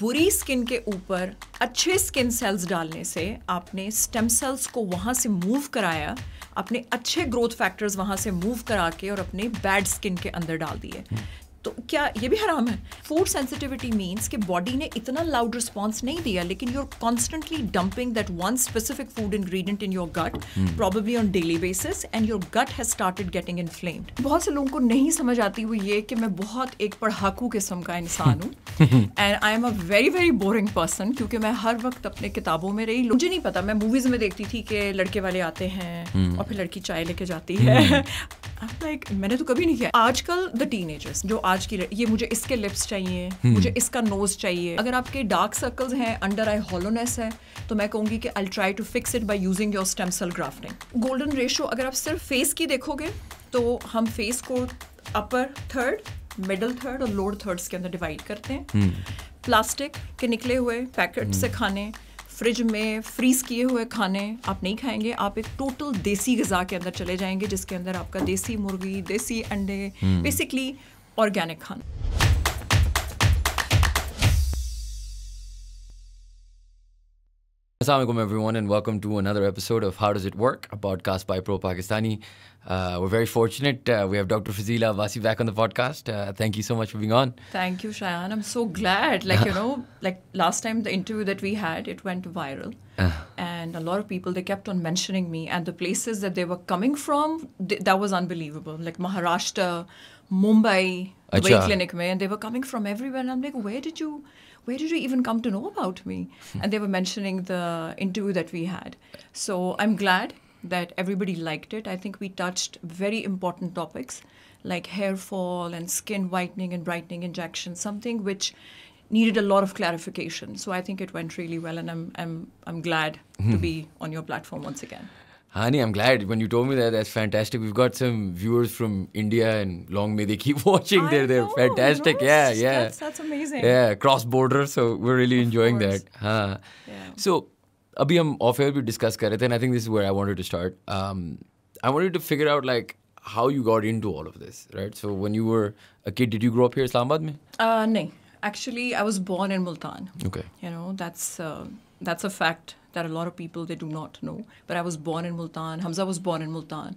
बुरी स्किन के ऊपर अच्छे स्किन सेल्स डालने से आपने स्टेम सेल्स को वहाँ से मूव कराया अपने अच्छे ग्रोथ फैक्टर्स वहाँ से मूव करा के और अपने बैड स्किन के अंदर डाल दिए तो क्या ये भी हराम है फूड सेंसिटिविटी मीन्स कि बॉडी ने इतना लाउड रिस्पॉन्स नहीं दिया लेकिन you are constantly dumping that one specific food ingredient in your gut probably on daily basis and your gut has started getting inflamed बहुत से लोगों को नहीं समझ आती हुई ये कि मैं बहुत एक पढ़ाकू किस्म का इंसान हूँ and I am a very very boring person क्योंकि मैं हर वक्त अपने किताबों में रही मुझे नहीं पता मैं मूवीज में देखती थी कि लड़के वाले आते हैं hmm. और फिर लड़की चाय लेके जाती है लाइक hmm. like, मैंने तो कभी नहीं किया आजकल द टीन जो आज आज की ये मुझे इसके लिप्स चाहिए हम्म। मुझे इसका नोज चाहिए अगर आपके डार्क सर्कल्स हैं अंडर आई हॉलोनेस है तो मैं कहूँगी कि I try to fix it by using your stem cell grafting golden ratio अगर आप सिर्फ फेस की देखोगे तो हम फेस को अपर थर्ड मिडल थर्ड और लोअर थर्ड्स के अंदर डिवाइड करते हैं प्लास्टिक हम्म। के निकले हुए पैकेट हम्म। से खाने फ्रिज में फ्रीज किए हुए खाने आप नहीं खाएंगे आप एक टोटल देसी गज़ा के अंदर चले जाएंगे जिसके अंदर आपका देसी मुर्गी देसी अंडे basically hmm. organic Khan. alaikum, everyone and welcome to another episode of How Does It Work, a podcast by Pro Pakistani. Uh, we're very fortunate. Uh, we have Dr. Fazila Vasi back on the podcast. Uh, thank you so much for being on. Thank you, Shayan. I'm so glad. Like, you know, like last time the interview that we had, it went viral. Uh. and a lot of people, they kept on mentioning me and the places that they were coming from, that was unbelievable. Like Maharashtra, Mumbai, the Dubai clinic mein, and they were coming from everywhere. And I'm like, where did you, where did you even come to know about me? Hmm. and they were mentioning the interview that we had. So I'm glad that everybody liked it. I think we touched very important topics like hair fall and skin whitening and brightening injections, something which needed a lot of clarification. So I think it went really well, and I'm I'm I'm glad -hmm. to be on your platform once again. Hani, I'm glad when you told me that. That's fantastic. We've got some viewers from India, and long may they keep watching. I they're they're know, fantastic. yeah, yeah. That's, that's, amazing. Yeah, cross border. So we're really of enjoying course. that. Huh. Yeah. So, abhi hum off air we discuss kar rahe and I think this is where I wanted to start. Um, I wanted to figure out like how you got into all of this, right? So when you were a kid, did you grow up here, in Islamabad? Uh, no. Actually, I was born in Multan. Okay. You know that's uh, that's a fact that a lot of people they do not know but I was born in Multan Hamza was born in Multan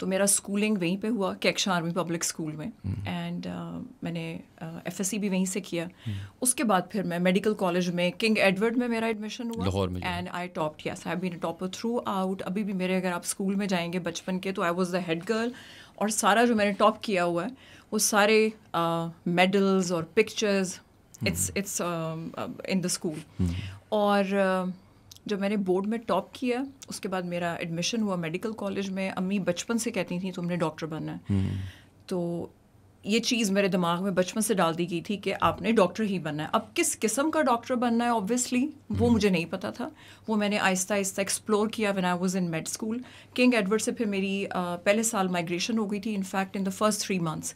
तो मेरा schooling वहीं पर हुआ कैक्शा army public school में and hmm. uh, मैंने F S C भी वहीं से किया hmm. उसके बाद फिर मैं मेडिकल कॉलेज में किंग एडवर्ड में मेरा एडमिशन हुआ and I top yes I been top throughout अभी भी मेरे अगर आप स्कूल में जाएंगे बचपन के तो I was the head girl और सारा जो मैंने टॉप किया हुआ है वो सारे मेडल्स uh, और pictures it's it's in the school और uh, जब मैंने बोर्ड में टॉप किया उसके बाद मेरा एडमिशन हुआ मेडिकल कॉलेज में अम्मी बचपन से कहती थी तुमने डॉक्टर बनना है हम्म। तो ये चीज़ मेरे दिमाग में बचपन से डाल दी गई थी कि आपने डॉक्टर ही बनना है अब किस किस्म का डॉक्टर बनना है ऑब्वियसली वो हम्म। मुझे नहीं पता था वो मैंने आहिस्ता आहिस्ता एक्सप्लोर किया one I was in med school King Edward से फिर मेरी पहले साल माइग्रेशन हो गई थी in fact in the first three months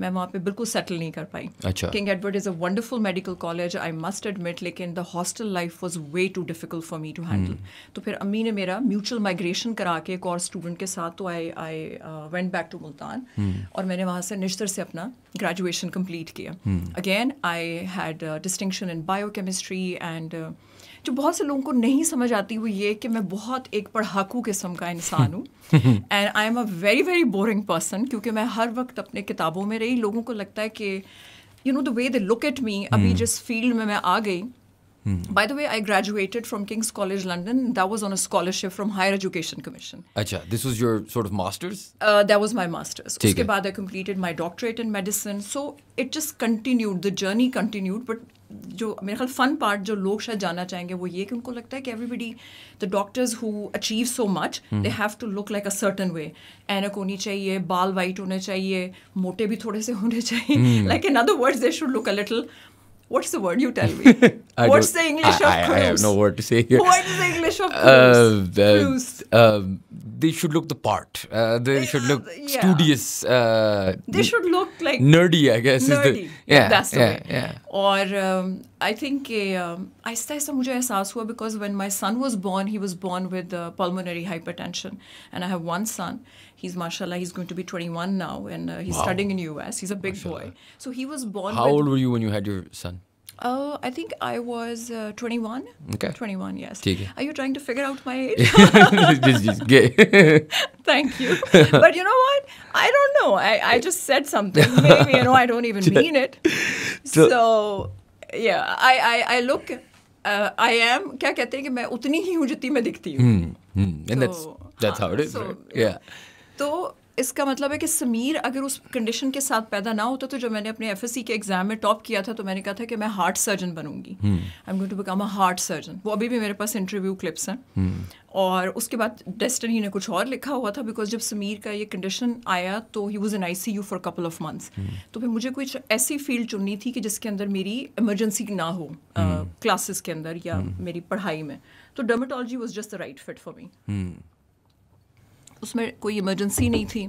मैं वहाँ पर बिल्कुल सेटल नहीं कर पाई King Edward is a wonderful medical college I must admit लेकिन the hostel life was way too difficult for me to handle तो फिर अम्मी ने मेरा म्यूचुअल माइग्रेशन करा के एक और स्टूडेंट के साथ तो I I went back to Multan और मैंने वहाँ से निश्तर से अपना ग्रेजुएशन कंप्लीट किया again I had distinction in biochemistry and जो बहुत से लोगों को नहीं समझ आती वो ये कि मैं बहुत एक पढ़ाकू किस्म का इंसान हूँ and I am a very very boring person क्योंकि मैं हर वक्त अपने किताबों में रही लोगों को लगता है कि you know the way they look at me अभी hmm. जिस फील्ड में मैं आ गई Hmm. By the way, I graduated from King's College London. That was on a scholarship from Higher Education Commission. Acha, this was your sort of master's? Uh, that was my master's. Take Uske baad I completed my doctorate in medicine. So it just continued, the journey continued. But जो मेरे ख्याल fun part जो लोग शायद जाना चाहेंगे वो ये कि उनको लगता है कि everybody the doctors who achieve so much they have to look like a certain way एनक होनी चाहिए बाल वाइट होने चाहिए मोटे भी थोड़े से होने चाहिए What's the word? You tell me. What's the English I, of I, cruise? I have no word to say here. What is the English of cruise? Uh, cruise. Um, they should look the part. Uh, they should look yeah. studious. Uh, they should look like nerdy, I guess. Nerdy. The, yeah, that's the yeah, way. Yeah. Or um, I think uh, I staisa mujhe ehsaas hua because when my son was born, he was born with uh, pulmonary hypertension, and I have one son. He's mashallah, he's going to be 21 now, and uh, he's wow. studying in US. He's a big mashallah. boy. So he was born. How old were you when you had your son? Uh, I think I was uh, 21. Okay. 21, yes. Take Are you trying to figure out my age? just, just gay. Thank you. But you know what? I don't know. I, I just said something. Maybe, you know, I don't even mean it. So, so I I I look I am क्या कहते हैं कि मैं उतनी ही हूँ जितनी मैं दिखती हूँ तो इसका मतलब है कि समीर अगर उस कंडीशन के साथ पैदा ना होता तो जब मैंने अपने एफ के एग्ज़ाम में टॉप किया था तो मैंने कहा था कि मैं हार्ट सर्जन बनूंगी I am going to become a heart surgeon वो अभी भी मेरे पास इंटरव्यू क्लिप्स हैं हम्म। और उसके बाद डेस्टनी ने कुछ और लिखा हुआ था बिकॉज जब समीर का ये कंडीशन आया तो he was N I C U for couple of months तो फिर मुझे कुछ ऐसी फील्ड चुननी थी कि जिसके अंदर मेरी इमरजेंसी ना हो क्लासेस हम्म। के अंदर या हम्म। मेरी पढ़ाई में तो dermatology was just the right fit for me उसमें कोई इमरजेंसी नहीं थी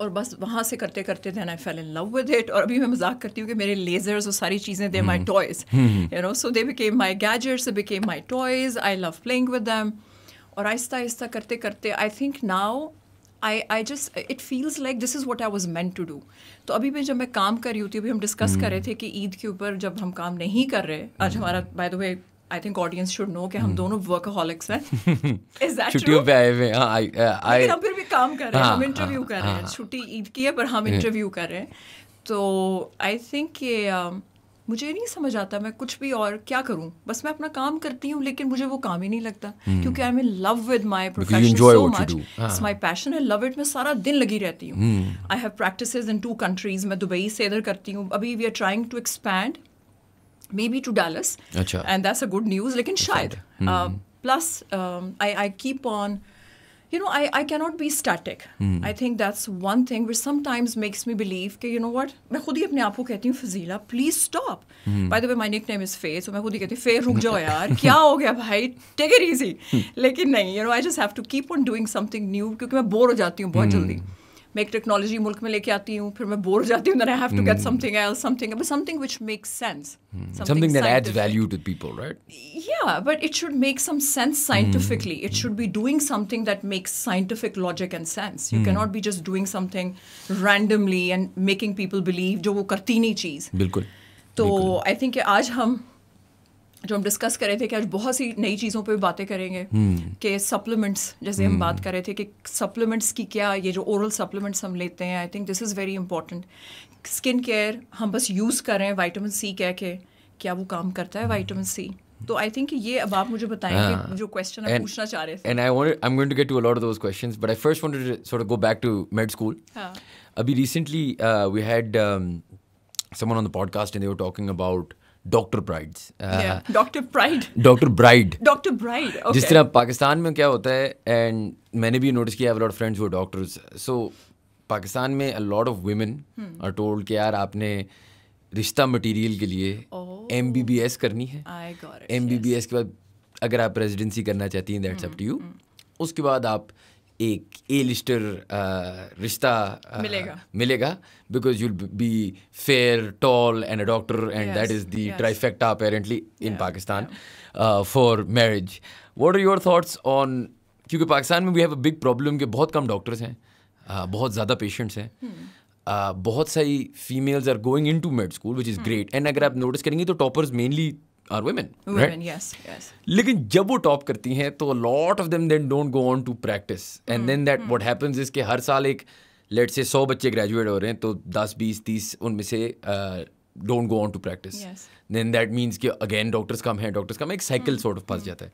और बस वहाँ से करते करते थे I fell in love with it और अभी मैं मजाक करती हूँ कि मेरे लेजर्स और सारी चीज़ें they my toys you know so they became my gadgets became my toys I love playing with them और आहिस्ता आहिस्ता करते करते I think now I I just it feels like this is what I was meant to do तो अभी भी जब मैं काम कर रही होती अभी हम डिस्कस हम्म। कर रहे थे कि ईद के ऊपर जब हम काम नहीं कर रहे आज हम्म। हमारा by the way I think audience should know कि हम hmm. दोनों वर्कहॉलिक्स हैं इज दैट छुट्टियों पे आए हुए हां आई आई हम फिर भी काम कर रहे हैं हाँ, हम इंटरव्यू हाँ, कर रहे हैं हाँ। छुट्टी ईद की है पर हम इंटरव्यू कर रहे हैं तो आई थिंक कि मुझे नहीं समझ आता मैं कुछ भी और क्या करूं बस मैं अपना काम करती हूं लेकिन मुझे वो काम ही नहीं लगता hmm. क्योंकि I am in love with my profession so much it's my passion I love it मैं सारा दिन लगी रहती हूं I have practices in two countries मैं दुबई से इधर करती हूं अभी we are trying to expand maybe to Dallas and that's a good news लेकिन शायद plus I I keep on you know, I, I cannot be static. Mm. I think that's one thing which sometimes makes me believe that, you know what, मैं खुद ही अपने आप को कहती हूँ Fazila please stop by the way my nickname is face मैं खुद ही कहती हूँ फेर रुक जाओ यार क्या हो गया भाई टेक इट इजी लेकिन नहीं you know I just have to keep on doing something new क्योंकि मैं बोर हो जाती हूँ बहुत mm. जल्दी मैं एक टेक्नोलॉजी मुल्क में लेके आती हूँ फिर मैं बोर जाती हूँ have to get something something something which makes sense something that adds value to people right या but it should make some sense scientifically it should be doing something that makes scientific logic and sense you can not be just doing something randomly and making people believe जो वो करती नहीं चीज़ बिल्कुल तो I think आज हम जो हम डिस्कस कर रहे थे कि आज बहुत सी नई चीज़ों पे बातें करेंगे hmm. कि सप्लीमेंट्स जैसे hmm. हम हम्म। बात कर रहे थे कि सप्लीमेंट्स की क्या ये जो ओरल सप्लीमेंट्स हम लेते हैं I think this is very important skin care हम बस यूज़ कर रहे हैं वाइटामिन सी कह के क्या वो काम करता है वाइटामिन सी तो आई थिंक ये अब आप मुझे बताएंगे हाँ। जो क्वेश्चन आप पूछना चाह रहे थे and I wanted I am going to get to a lot of those questions but I first wanted to sort of go back to med school अभी recently we had someone on the podcast and they were talking about doctor brides doctor bride doctor bride doctor bride जिस तरह पाकिस्तान में क्या होता है and मैंने भी notice किया लॉट फ्रेंड्स वो डॉक्टर्स सो पाकिस्तान में a lot of women are told कि यार आपने रिश्ता मटेरियल के लिए एम बी बी एस करनी है एम बी बी एस के बाद अगर आप रेजिडेंसी करना चाहती हैं दैट्स अप टू यू उसके बाद आप एक ए लिस्टर uh, रिश्ता uh, मिलेगा मिलेगा because you'll be fair tall and a doctor and that is the trifecta apparently in Pakistan for marriage what are your thoughts on क्योंकि पाकिस्तान में we have a big problem के बहुत कम doctors हैं uh, बहुत ज़्यादा पेशेंट्स हैं hmm. बहुत सारी females are going in to med school which is great and अगर आप नोटिस करेंगे तो toppers mainly are women yes yes लेकिन जब वो टॉप करती हैं तो lot of them then don't go on to practice and then that what happens is के हर साल एक लेट से सौ बच्चे ग्रेजुएट हो रहे हैं तो दस बीस तीस उनमें से don't go on to practice then that means कि अगेन डॉक्टर्स कम हैं डॉक्टर्स कम एक साइकिल सॉर्ट ऑफ फंस जाता है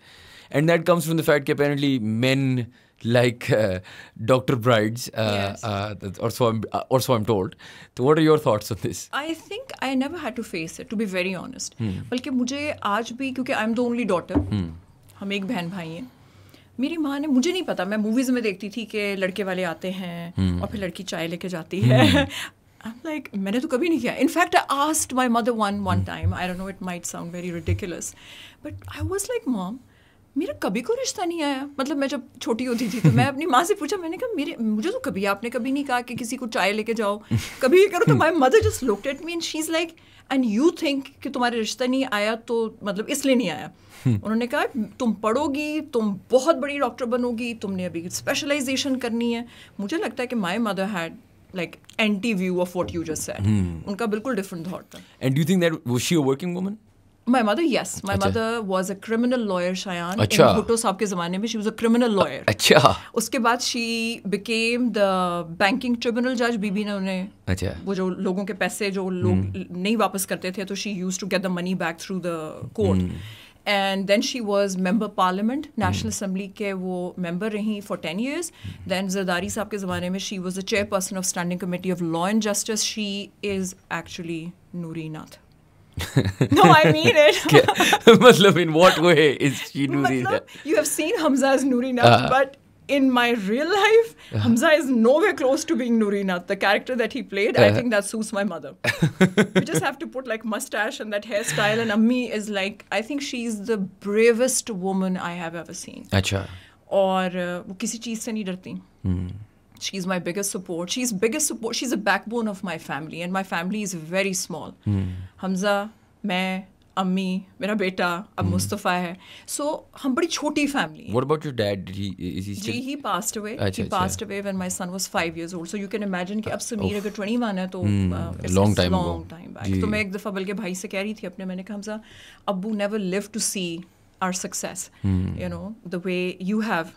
and that comes from the fact कि apparently men like uh, Dr. Brides, uh, yes. uh, or, so I'm, uh, or so I'm told. So, what are your thoughts on this? I think I never had to face it, to be very honest. Hmm. बल्कि मुझे आज भी क्योंकि I am the only daughter हम एक बहन भाई हैं मेरी माँ ने मुझे नहीं पता मैं मूवीज़ में देखती थी कि लड़के वाले आते हैं hmm. और फिर लड़की चाय लेके जाती है hmm. like, मैंने तो कभी नहीं किया in fact I asked my mother one one time I don't know it might sound very ridiculous but I was like mom मेरा कभी कोई रिश्ता नहीं आया मतलब मैं जब छोटी होती थी तो मैं अपनी माँ से पूछा मैंने कहा मेरे मुझे तो कभी आपने कभी नहीं कहा कि किसी को चाय लेके जाओ कभी ये करो तो my mother just looked at me and she is like and you think कि तुम्हारा रिश्ता नहीं आया तो मतलब इसलिए नहीं आया उन्होंने कहा तुम पढ़ोगी तुम बहुत बड़ी डॉक्टर बनोगी तुमने अभी स्पेशलाइजेशन करनी है मुझे लगता है कि my mother had like anti view of what you just said hmm. उनका बिल्कुल डिफरेंट different था and you think that think she a working a my mother, yes. My अच्छा. Was was a criminal lawyer, Shayan. साहब के ज़माने में, she was a criminal lawyer. अच्छा. उसके बाद she became the banking tribunal जज बीबी ने उन्हें अच्छा. वो जो लोगों के पैसे जो लोग हम्म। नहीं वापस करते थे, तो she use to get the money back through the court and then she was member parliament national assembly के वो मेम्बर रहीं for ten years then Zardari साहब के ज़माने में she was a chairperson of standing committee of law and justice she is actually नूरी नाथ no, I mean it. Muslim, in what way is she Nuri? मतलब, you have seen Hamza as Nuri Nath, uh, but in my real life, uh, Hamza is nowhere close to being Nuri Nath. The character that he played, uh, I uh-huh. think that suits my mother. you just have to put like mustache and that hairstyle, and Ammi is like, I think she's the bravest woman I have ever seen. अच्छा. और uh, वो किसी चीज़ से नहीं डरती. Hmm. she's my biggest support she's biggest support she's the backbone of my family and my family is very small hmm. Hamza मैं अम्मी मेरा बेटा अब hmm. हम्म। मुस्तफ़ा है सो so, हम बड़ी छोटी family What about your dad? Did he, is he still... जी he passed away he passed away when my son was five years old so you can imagine कि अब समीर uh, oh. अगर twenty one है तो long time long time back तो मैं एक दफ़ा बल्कि भाई से कह रही थी अपने मैंने कहा Hamza Abu never live to see our success you know the way you have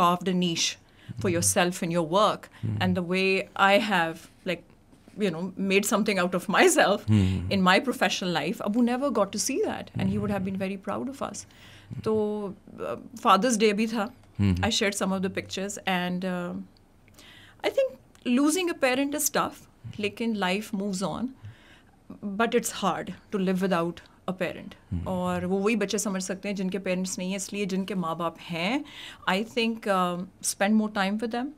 carved niche for yourself in your work and the way I have like you know made something out of myself mm. in my professional life abu never got to see that and he would have been very proud of us so uh, father's day bhi tha hmm. i shared some of the pictures and uh, i think losing a parent is tough in life moves on but it's hard to live without a parent hmm. और वो वही बच्चे समझ सकते हैं जिनके parents नहीं हैं इसलिए जिनके माँ बाप हैं I think spend more time with them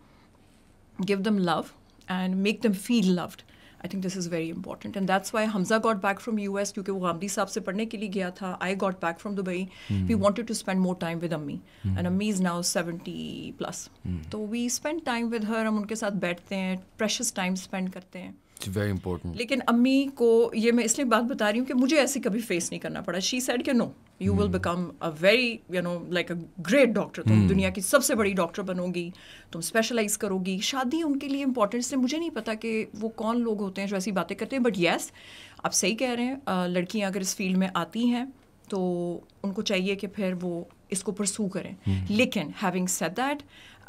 give them love and make them feel loved. I think this is very important. And that's why Hamza got back from US because he was going to I got back from Dubai. We hmm. wanted to spend more time with Ammi. Hmm. And Ammi is now 70 plus. Hmm. So we spend time with her. We sit with her. precious time spend with her. Very important लेकिन अम्मी को ये मैं इसलिए बात बता रही हूँ कि मुझे ऐसे कभी फेस नहीं करना पड़ा शी सेड के no you will become a very you know like a great doctor तुम hmm. दुनिया की सबसे बड़ी डॉक्टर बनोगी तुम स्पेशलाइज करोगी शादी उनके लिए इंपॉर्टेंट से मुझे नहीं पता कि वो कौन लोग होते हैं जो ऐसी बातें करते हैं बट येस आप सही कह रहे हैं लड़कियाँ अगर इस फील्ड में आती हैं तो उनको चाहिए कि फिर वो इसको परसू करें hmm. लेकिन हैविंग सेट दैट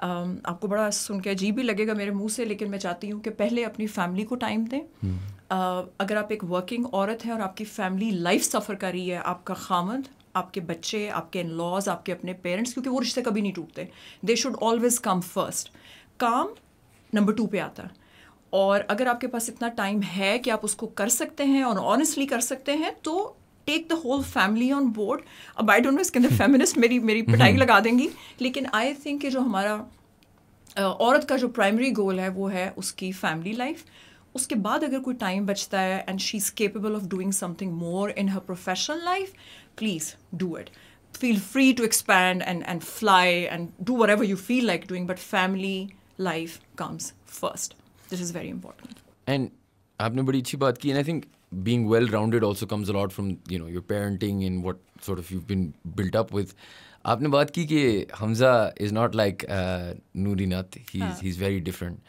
Um, आपको बड़ा सुन के अजीब भी लगेगा मेरे मुंह से लेकिन मैं चाहती हूँ कि पहले अपनी फैमिली को टाइम दें हम्म। uh, अगर आप एक वर्किंग औरत हैं और आपकी फैमिली लाइफ सफ़र कर रही है आपका खामद आपके बच्चे आपके इन लॉज आपके अपने पेरेंट्स क्योंकि वो रिश्ते कभी नहीं टूटते they should always come first काम नंबर टू पे आता है और अगर आपके पास इतना टाइम है कि आप उसको कर सकते हैं और ऑनेस्टली कर सकते हैं तो take the whole family on board अब आई डोंट नो इसके अंदर फेमिनिस्ट मेरी मेरी हम्म, पिटाई हम्म। लगा देंगी लेकिन आई थिंक जो हमारा औरत का जो प्राइमरी गोल है वो है उसकी फैमिली लाइफ उसके बाद अगर कोई टाइम बचता है and she is capable of doing something more in her professional life please do it free to to and and fly and do whatever you feel like doing but family life comes first this is very important and आपने बड़ी अच्छी बात की and I think being well rounded also comes a lot from you know your parenting and what sort of you've been built up with. आपने बात की कि Hamza is not like uh, He's very different.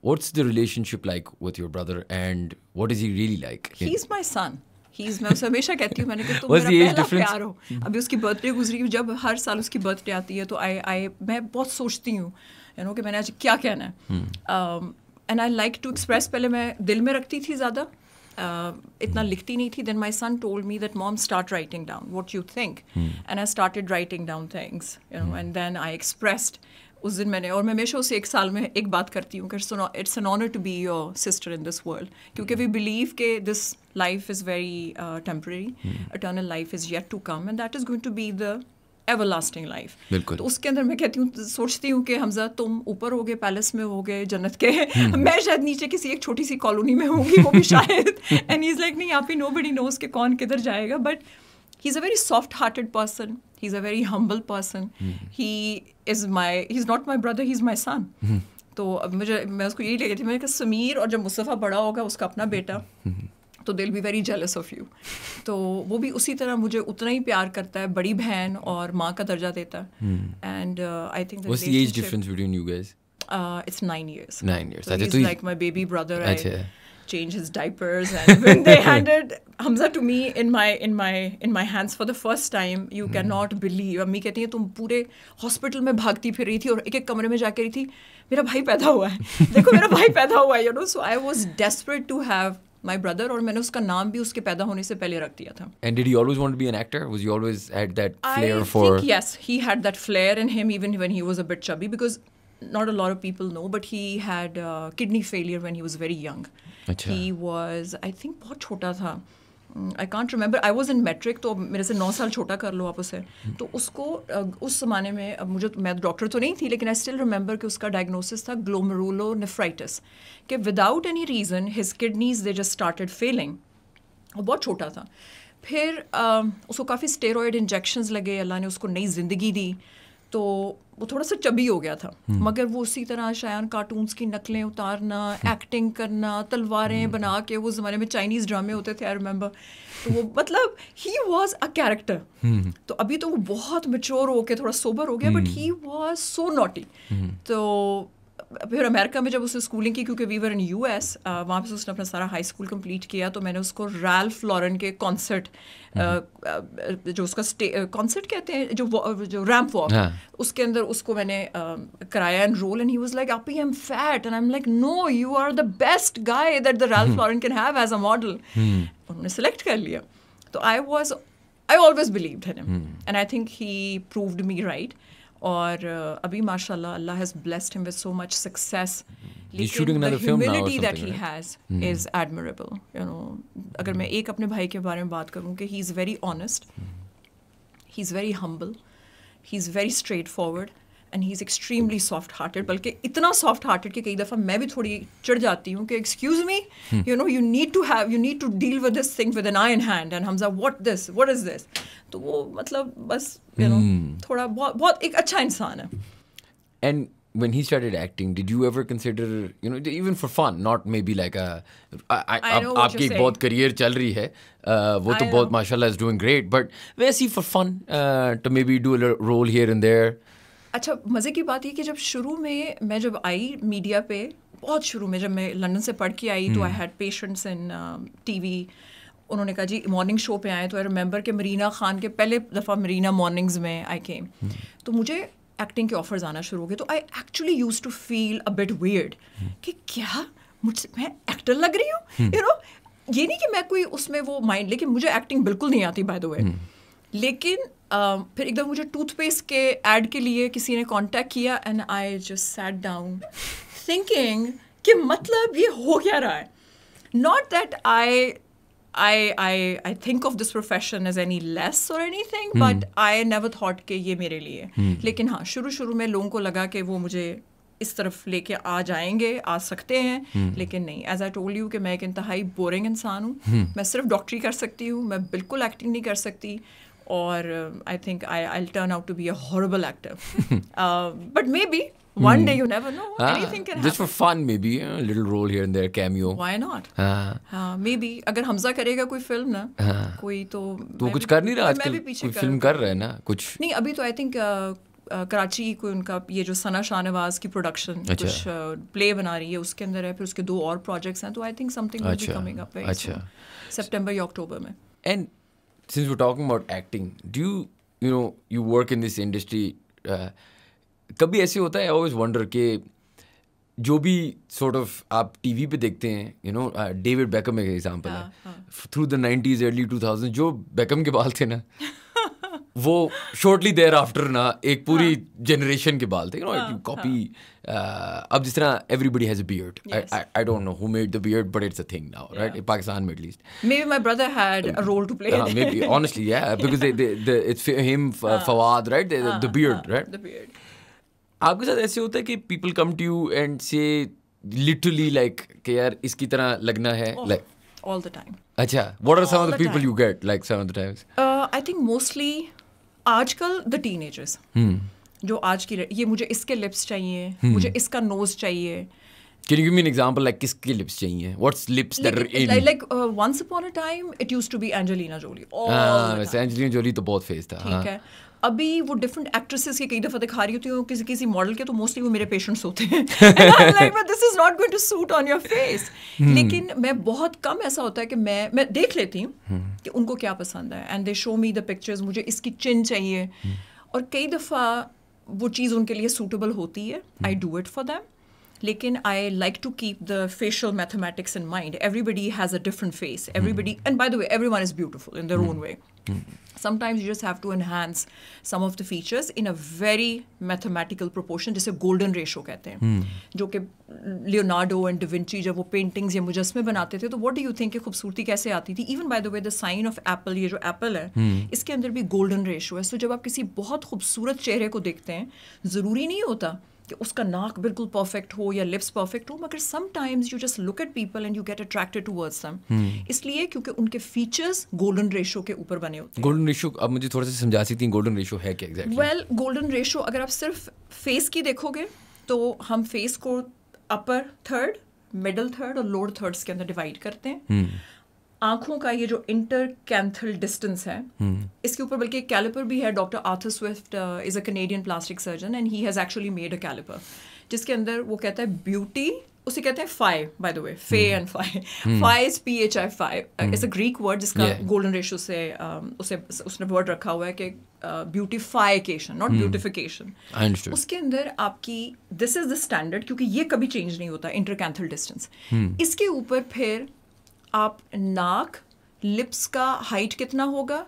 What's the relationship like with your brother, and what is he really like? He's my son. He's मैं उसे हमेशा कहती हूँ मैंने कि तुम मेरा पहला प्यार हो अभी उसकी बर्थडे गुजरी जब हर साल उसकी बर्थडे आती है तो आई आई मैं बहुत सोचती हूँ यू नो कि मैंने आज क्या कहना है and I like to express पहले मैं दिल में रखती थी ज़्यादा इतना लिखती नहीं थी then my son told me that mom start writing down what you think and I started writing down things you know and then I expressed उस दिन मैंने और मैं हमेशा से एक साल में एक बात करती हूँ it's an honour to be your sister in this world क्योंकि वी बिलीव के this life is very temporary eternal life is yet to come and that is going to be the everlasting life तो उसके अंदर मैं कहती हूँ सोचती हूँ कि हमजा तुम ऊपर हो गए पैलेस में हो गए जन्नत के हम्म। मैं शायद नीचे किसी एक छोटी सी कॉलोनी में होंगी वो भी शायद एंड इज़ लाइक नहीं आप ही नो बडी नोज के कौन किधर जाएगा but he is a very soft hearted person he is a very humble person he is my he is not my brother he is my son तो मुझे मैं उसको यही ले गई थी मैंने कहा समीर और जब मुस्तफ़ा बड़ा होगा उसका अपना बेटा हम्म। तो दिल be very jealous of you तो वो भी उसी तरह मुझे उतना ही प्यार करता है बड़ी बहन और माँ का दर्जा देता है and I think what's the between you guys it's believe years years अच्छा तो लाइक माय बेबी ब्रदर अच्छा अम्मी hmm. कहती है तुम पूरे हॉस्पिटल में भागती फिर रही थी और एक एक कमरे में कर रही थी मेरा भाई पैदा हुआ है देखो मेरा भाई पैदा हुआ है you know so I was desperate to have my brother और मैंने उसका नाम भी उसके पैदा होने से पहले रख दिया था and did he always want to be an actor was he always had that flair I for think, yes he had that flair in him even when he was a bit chubby because not a lot of people know but he had uh, kidney failure when he was very young अच्छा. he was I think बहुत छोटा था I can't remember I was in matric तो मेरे से नौ साल छोटा कर लो आप उसे तो उसको उस ज़माने में अब मुझे मैं डॉक्टर तो नहीं थी लेकिन आई स्टिल रिमेंबर कि उसका डायग्नोसिस था ग्लोमरूलो नेफ्राइटिस कि without any reason his kidneys they just started failing वो बहुत छोटा था फिर उसको काफ़ी स्टेरॉयड इंजेक्शन लगे अल्लाह ने उसको नई ज़िंदगी दी तो वो थोड़ा सा चबी हो गया था हम्म। मगर वो उसी तरह शायन कार्टून्स की नकलें उतारना एक्टिंग हम्म। करना तलवारें हम्म। बना के वो ज़माने में चाइनीज़ ड्रामे होते थे आई रिमेम्बर तो वो मतलब ही वॉज अ कैरेक्टर तो अभी तो वो बहुत मेच्योर हो थोड़ा सोबर हो गया but he was so naughty तो फिर अमेरिका में जब उसने स्कूलिंग की क्योंकि वीवर इन यू एस वहाँ पर उसने अपना सारा हाई स्कूल कंप्लीट किया तो मैंने उसको रैल्फ फ्लॉरन के कॉन्सर्ट uh, हम्म। uh, जो उसका कॉन्सर्ट uh, कहते हैं जो जो रैम्प वॉक हाँ। उसके अंदर उसको मैंने कराया enrol and he was like आप he am fat and I am like no you are the best guy that the Ralph Lauren can have as a model उन्होंने सेलेक्ट कर लिया तो I was I always believed and I think he proved me right Or, uh, Abhi, mashallah, Allah has blessed him with so much success. He's the humility that he has hmm. is admirable. You know, अगर मैं एक अपने भाई के बारे में he is very honest, hmm. he is very humble, he is very straightforward, and he's extremely soft-hearted. Hearted बल्कि इतना सॉफ्ट हार्टेड कि कई दफ़ा मैं भी थोड़ी चढ़ जाती हूँ कि excuse me you know you need to have you need to deal with this thing with an iron hand and Hamza what this what is this तो वो मतलब बस यू नो hmm. थोड़ा बहुत एक अच्छा इंसान है and When he started acting, did you ever consider, you know, even for fun, not maybe like a. I, I, I know aap, what you're saying. career chal rahi hai. Uh, wo to I know. Bahut, is doing great, but we see for fun uh, to maybe do a role here and there. अच्छा मज़े की बात ये कि जब शुरू में मैं जब आई मीडिया पे बहुत शुरू में जब मैं लंदन से पढ़ के आई तो I had patients in TV उन्होंने कहा जी मॉर्निंग शो पे आए तो आई रिमेंबर के मरीना खान के पहले दफ़ा मरीना मॉर्निंग्स में आई केम हम्म। तो मुझे एक्टिंग के ऑफर्स आना शुरू हो गए तो I actually used to feel a bit weird कि क्या मुझसे मैं एक्टर लग रही हूँ यू हम्म। नो ये नहीं कि मैं कोई उसमें वो माइंड लेकिन मुझे एक्टिंग बिल्कुल नहीं आती बाय द वे लेकिन Um, फिर एकदम मुझे टूथपेस्ट के एड के लिए किसी ने कॉन्टेक्ट किया and I just sat down thinking कि मतलब ये हो क्या रहा है not that I I I I think of this profession is any less और anything but I never thought के ये मेरे लिए hmm. लेकिन हाँ शुरू शुरू में लोगों को लगा कि वो मुझे इस तरफ लेके आ जाएंगे आ सकते हैं hmm. लेकिन नहीं एज आई टोल्ड यू कि मैं एक इंतहाई बोरिंग इंसान हूँ hmm. मैं सिर्फ डॉक्टरी कर सकती हूँ मैं बिल्कुल एक्टिंग नहीं कर सकती or uh, I think I, will turn out to be a horrible actor. uh, but maybe one hmm. day you never know. Ah, Anything can just happen. Just for fun, maybe a little role here and there, cameo. Why not? ah. uh, maybe अगर हमजा करेगा कोई film ना ah. कोई तो तो कुछ कर नहीं रहा आजकल कोई फिल्म कर रहा है ना कुछ नहीं अभी तो आई थिंक Uh, कराची की कोई उनका ये जो सना शाहनवाज की प्रोडक्शन अच्छा। कुछ प्ले uh, बना रही है उसके अंदर है फिर उसके दो और प्रोजेक्ट्स हैं तो I think something coming up अच्छा सेप्टेम्बर या अक्टूबर में and since we're talking about acting, do you you know you work in this industry? Uh, कभी ऐसे होता है always wonder के जो भी सॉर्ट ऑफ आप टीवी पे देखते हैं यू नो डेविड बेकम एक एग्जांपल है through the nineties early two thousand जो बैकम के बाल थे ना वो शॉर्टली देयर आफ्टर ना एक पूरी जनरेशन हाँ। के बाल थे यू नो कॉपी अब जिस तरह everybody has a beard I don't know who made the beard but it's a thing now right Pakistan में at least maybe my brother had a role to play maybe honestly या because they the it's him Fawad right the beard right the beard आपके साथ ऐसे होता है कि people come to you and say literally like के यार इसकी तरह लगना है लाइक ऑल द टाइम अच्छा what are some of the people you get like some of the times I think mostly आजकल द टीन एजर्स जो आज की ये मुझे इसके लिप्स चाहिए hmm. मुझे इसका नोज चाहिए Can you give me an example like किसके lips चाहिए? What's lips like, that are in? Like, like uh, once upon a time it used to be Angelina Jolie. All ah, वैसे Angelina Jolie तो बहुत face था. ठीक है. अभी वो डिफरेंट एक्ट्रेसेस के कई दफ़ा दिखा रही होती हूँ किसी किसी मॉडल के तो मोस्टली वो मेरे पेशेंट्स होते हैं this is not going to suit on your face लेकिन मैं बहुत कम ऐसा होता है कि मैं मैं देख लेती हूँ hmm. कि उनको क्या पसंद है and they show me the pictures मुझे इसकी चिन चाहिए hmm. और कई दफ़ा वो चीज़ उनके लिए सूटेबल होती है I do it for them लेकिन I like to keep the facial mathematics in mind everybody has a different face everybody and by the way every one is beautiful in their own way sometimes you just have to enhance some of the features in a very mathematical proportion जिसे golden ratio कहते हैं hmm. जो कि Leonardo and da Vinci जब वो paintings या मुजस्मे बनाते थे तो व्हाट डू यू थिंक कि खूबसूरती कैसे आती थी even by the way the sign of Apple ये जो एप्पल है hmm. इसके अंदर भी गोल्डन रेशो है सो जब आप किसी बहुत खूबसूरत चेहरे को देखते हैं ज़रूरी नहीं होता कि उसका नाक बिल्कुल परफेक्ट हो या लिप्स परफेक्ट हो मगर sometimes you just look at people and you get attracted towards them इसलिए क्योंकि उनके फीचर्स गोल्डन रेशो के ऊपर बने होते हैं गोल्डन रेशो अब मुझे थोड़ा सा समझा सकती हैं गोल्डन रेशो है क्या एग्जैक्टली वेल गोल्डन रेशो अगर आप सिर्फ फेस की देखोगे तो हम फेस को अपर थर्ड मिडल थर्ड और लोअर थर्ड्स के अंदर डिवाइड करते हैं hmm. आंखों का ये जो इंटर कैंथल डिस्टेंस है हम्म। इसके ऊपर बल्कि कैलिपर भी है doctor Arthur Swift is a Canadian plastic surgeon and he has actually made a caliper जिसके अंदर वो कहता है ब्यूटी उसे कहते हैं phi bye the way phi and phi phi is P H I five is a Greek word जिसका golden ratio से um, उसे उसने वर्ड रखा हुआ है कि ब्यूटिफाइकेशन नॉट ब्यूटिफिकेशन उसके अंदर आपकी दिस इज द स्टैंडर्ड क्योंकि ये कभी चेंज नहीं होता इंटर कैंथल डिस्टेंस इसके ऊपर फिर आप नाक लिप्स का हाइट कितना होगा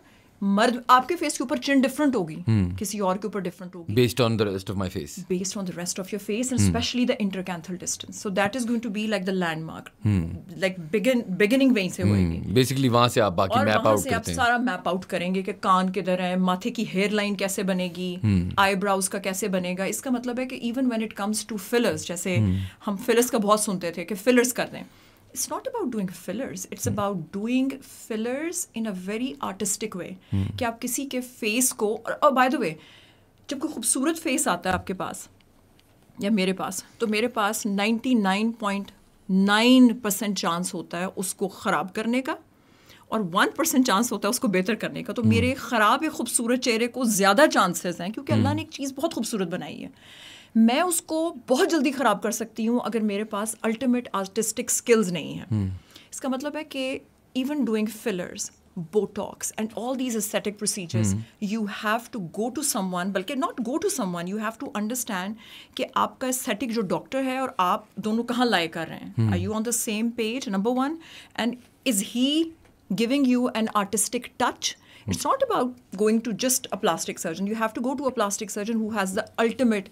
मर्द आपके फेस के ऊपर चिन डिफरेंट होगी hmm. किसी और के ऊपर डिफरेंट होगी based on the rest of my face based on the rest of your face and specially the intercanthal distance so that is going to be like the landmark like begin beginning वहीं से होगी basically वहां से आप बाकी map out करते हैं आप सारा मैप आउट करेंगे कि कान किधर है माथे की हेयर लाइन कैसे बनेगी आईब्राउज hmm. का कैसे बनेगा इसका मतलब है कि even when it comes to fillers जैसे hmm. हम फिलर्स का बहुत सुनते थे कि फिलर्स कर दें it's not about doing fillers it's hmm. about doing fillers in a very artistic way hmm. कि आप किसी के फेस को और बाय द वे जब कोई खूबसूरत फेस आता है आपके पास या मेरे पास तो मेरे पास 99.9 परसेंट चांस होता है उसको ख़राब करने का और वन परसेंट चांस होता है उसको बेहतर करने का तो hmm. मेरे ख़राब या खूबसूरत चेहरे को ज़्यादा चांसेस हैं क्योंकि hmm. अल्लाह ने एक चीज़ बहुत खूबसूरत बनाई है मैं उसको बहुत जल्दी ख़राब कर सकती हूँ अगर मेरे पास अल्टीमेट आर्टिस्टिक स्किल्स नहीं है हम्म। इसका मतलब है कि even doing fillers Botox and all these aesthetic procedures you have to go to someone बल्कि not go to someone you have to understand कि आपका एस्थेटिक जो डॉक्टर है और आप दोनों कहाँ लाए कर रहे हैं I you on the same page number one and is he giving you an artistic touch it's not about going to just a plastic surgeon you have to go to a plastic surgeon who has the ultimate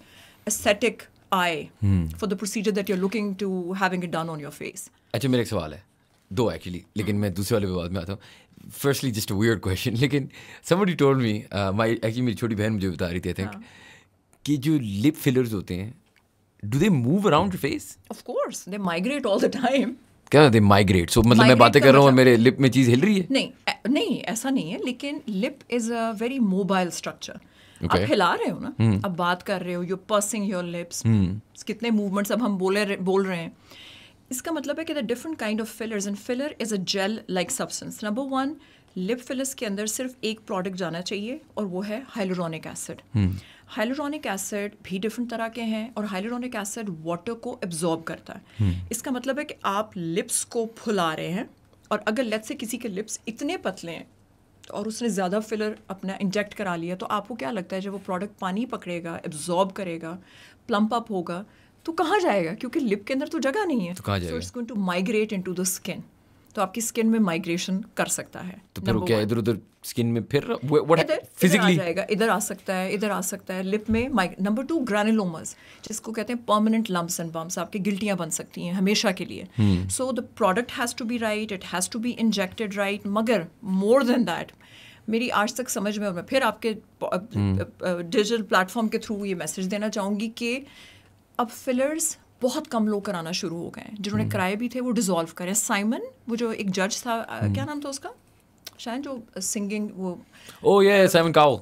aesthetic eye hmm. for the procedure that you're looking to having it done on your face. अच्छा मेरा एक सवाल है दो actually लेकिन मैं दूसरे वाले विवाद में आता हूँ फर्स्टली जस्ट वियर्ड क्वेश्चन लेकिन somebody told me my actually मेरी छोटी बहन मुझे बता रही थी आई थिंक हाँ। कि जो लिप फिलर्स होते हैं do they move around face of course they migrate all the time क्या दे माइग्रेट सो मतलब मैं बातें कर रहा हूँ और तो मतलब मेरे लिप में चीज़ हिल रही है नहीं नहीं ऐसा नहीं है लेकिन lip is a very mobile structure okay. आप हिला रहे हो ना hmm. आप बात कर रहे हो यू पर्सिंग योर लिप्स कितने मूवमेंट्स अब हम बोले बोल रहे हैं इसका मतलब है कि the different kind of fillers and filler is a gel like substance number one lip fillers के अंदर सिर्फ एक प्रोडक्ट जाना चाहिए और वो है हाइलोरॉनिक एसिड हाइलोरॉनिक एसिड भी डिफरेंट तरह के हैं और हाइलोरॉनिक एसिड वाटर को एब्जॉर्ब करता है hmm. इसका मतलब है कि आप लिप्स को फुला रहे हैं और अगर लेट्स से किसी के लिप्स इतने पतले हैं और उसने ज़्यादा फिलर अपना इंजेक्ट करा लिया तो आपको क्या लगता है जब वो प्रोडक्ट पानी पकड़ेगा एब्जॉर्ब करेगा प्लम्प अप होगा तो कहाँ जाएगा क्योंकि लिप के अंदर तो जगह नहीं है so it's into migrate the skin तो आपकी स्किन में माइग्रेशन कर सकता है तो फिर क्या इधर उधर स्किन में फिर फिजिकली जाएगा इधर आ सकता है इधर आ सकता है लिप में नंबर टू ग्रेनिलोमस जिसको कहते हैं परमानेंट लम्ब्स एंड बम्स आपकी गिल्टियाँ बन सकती हैं हमेशा के लिए so the product has to be right it has to be injected right मगर मोर देन दैट मेरी आज तक समझ में और मैं फिर आपके डिजिटल प्लेटफॉर्म हम्म। के थ्रू ये मैसेज देना चाहूँगी कि अब फिलर्स बहुत कम लोग कराना शुरू हो गए हैं जिन्होंने हम्म। कराए भी थे वो डिजोल्व करें साइमन वो जो एक जज था क्या हम्म। नाम था उसका शायद जो सिंगिंग वो ओह ये Simon Cowell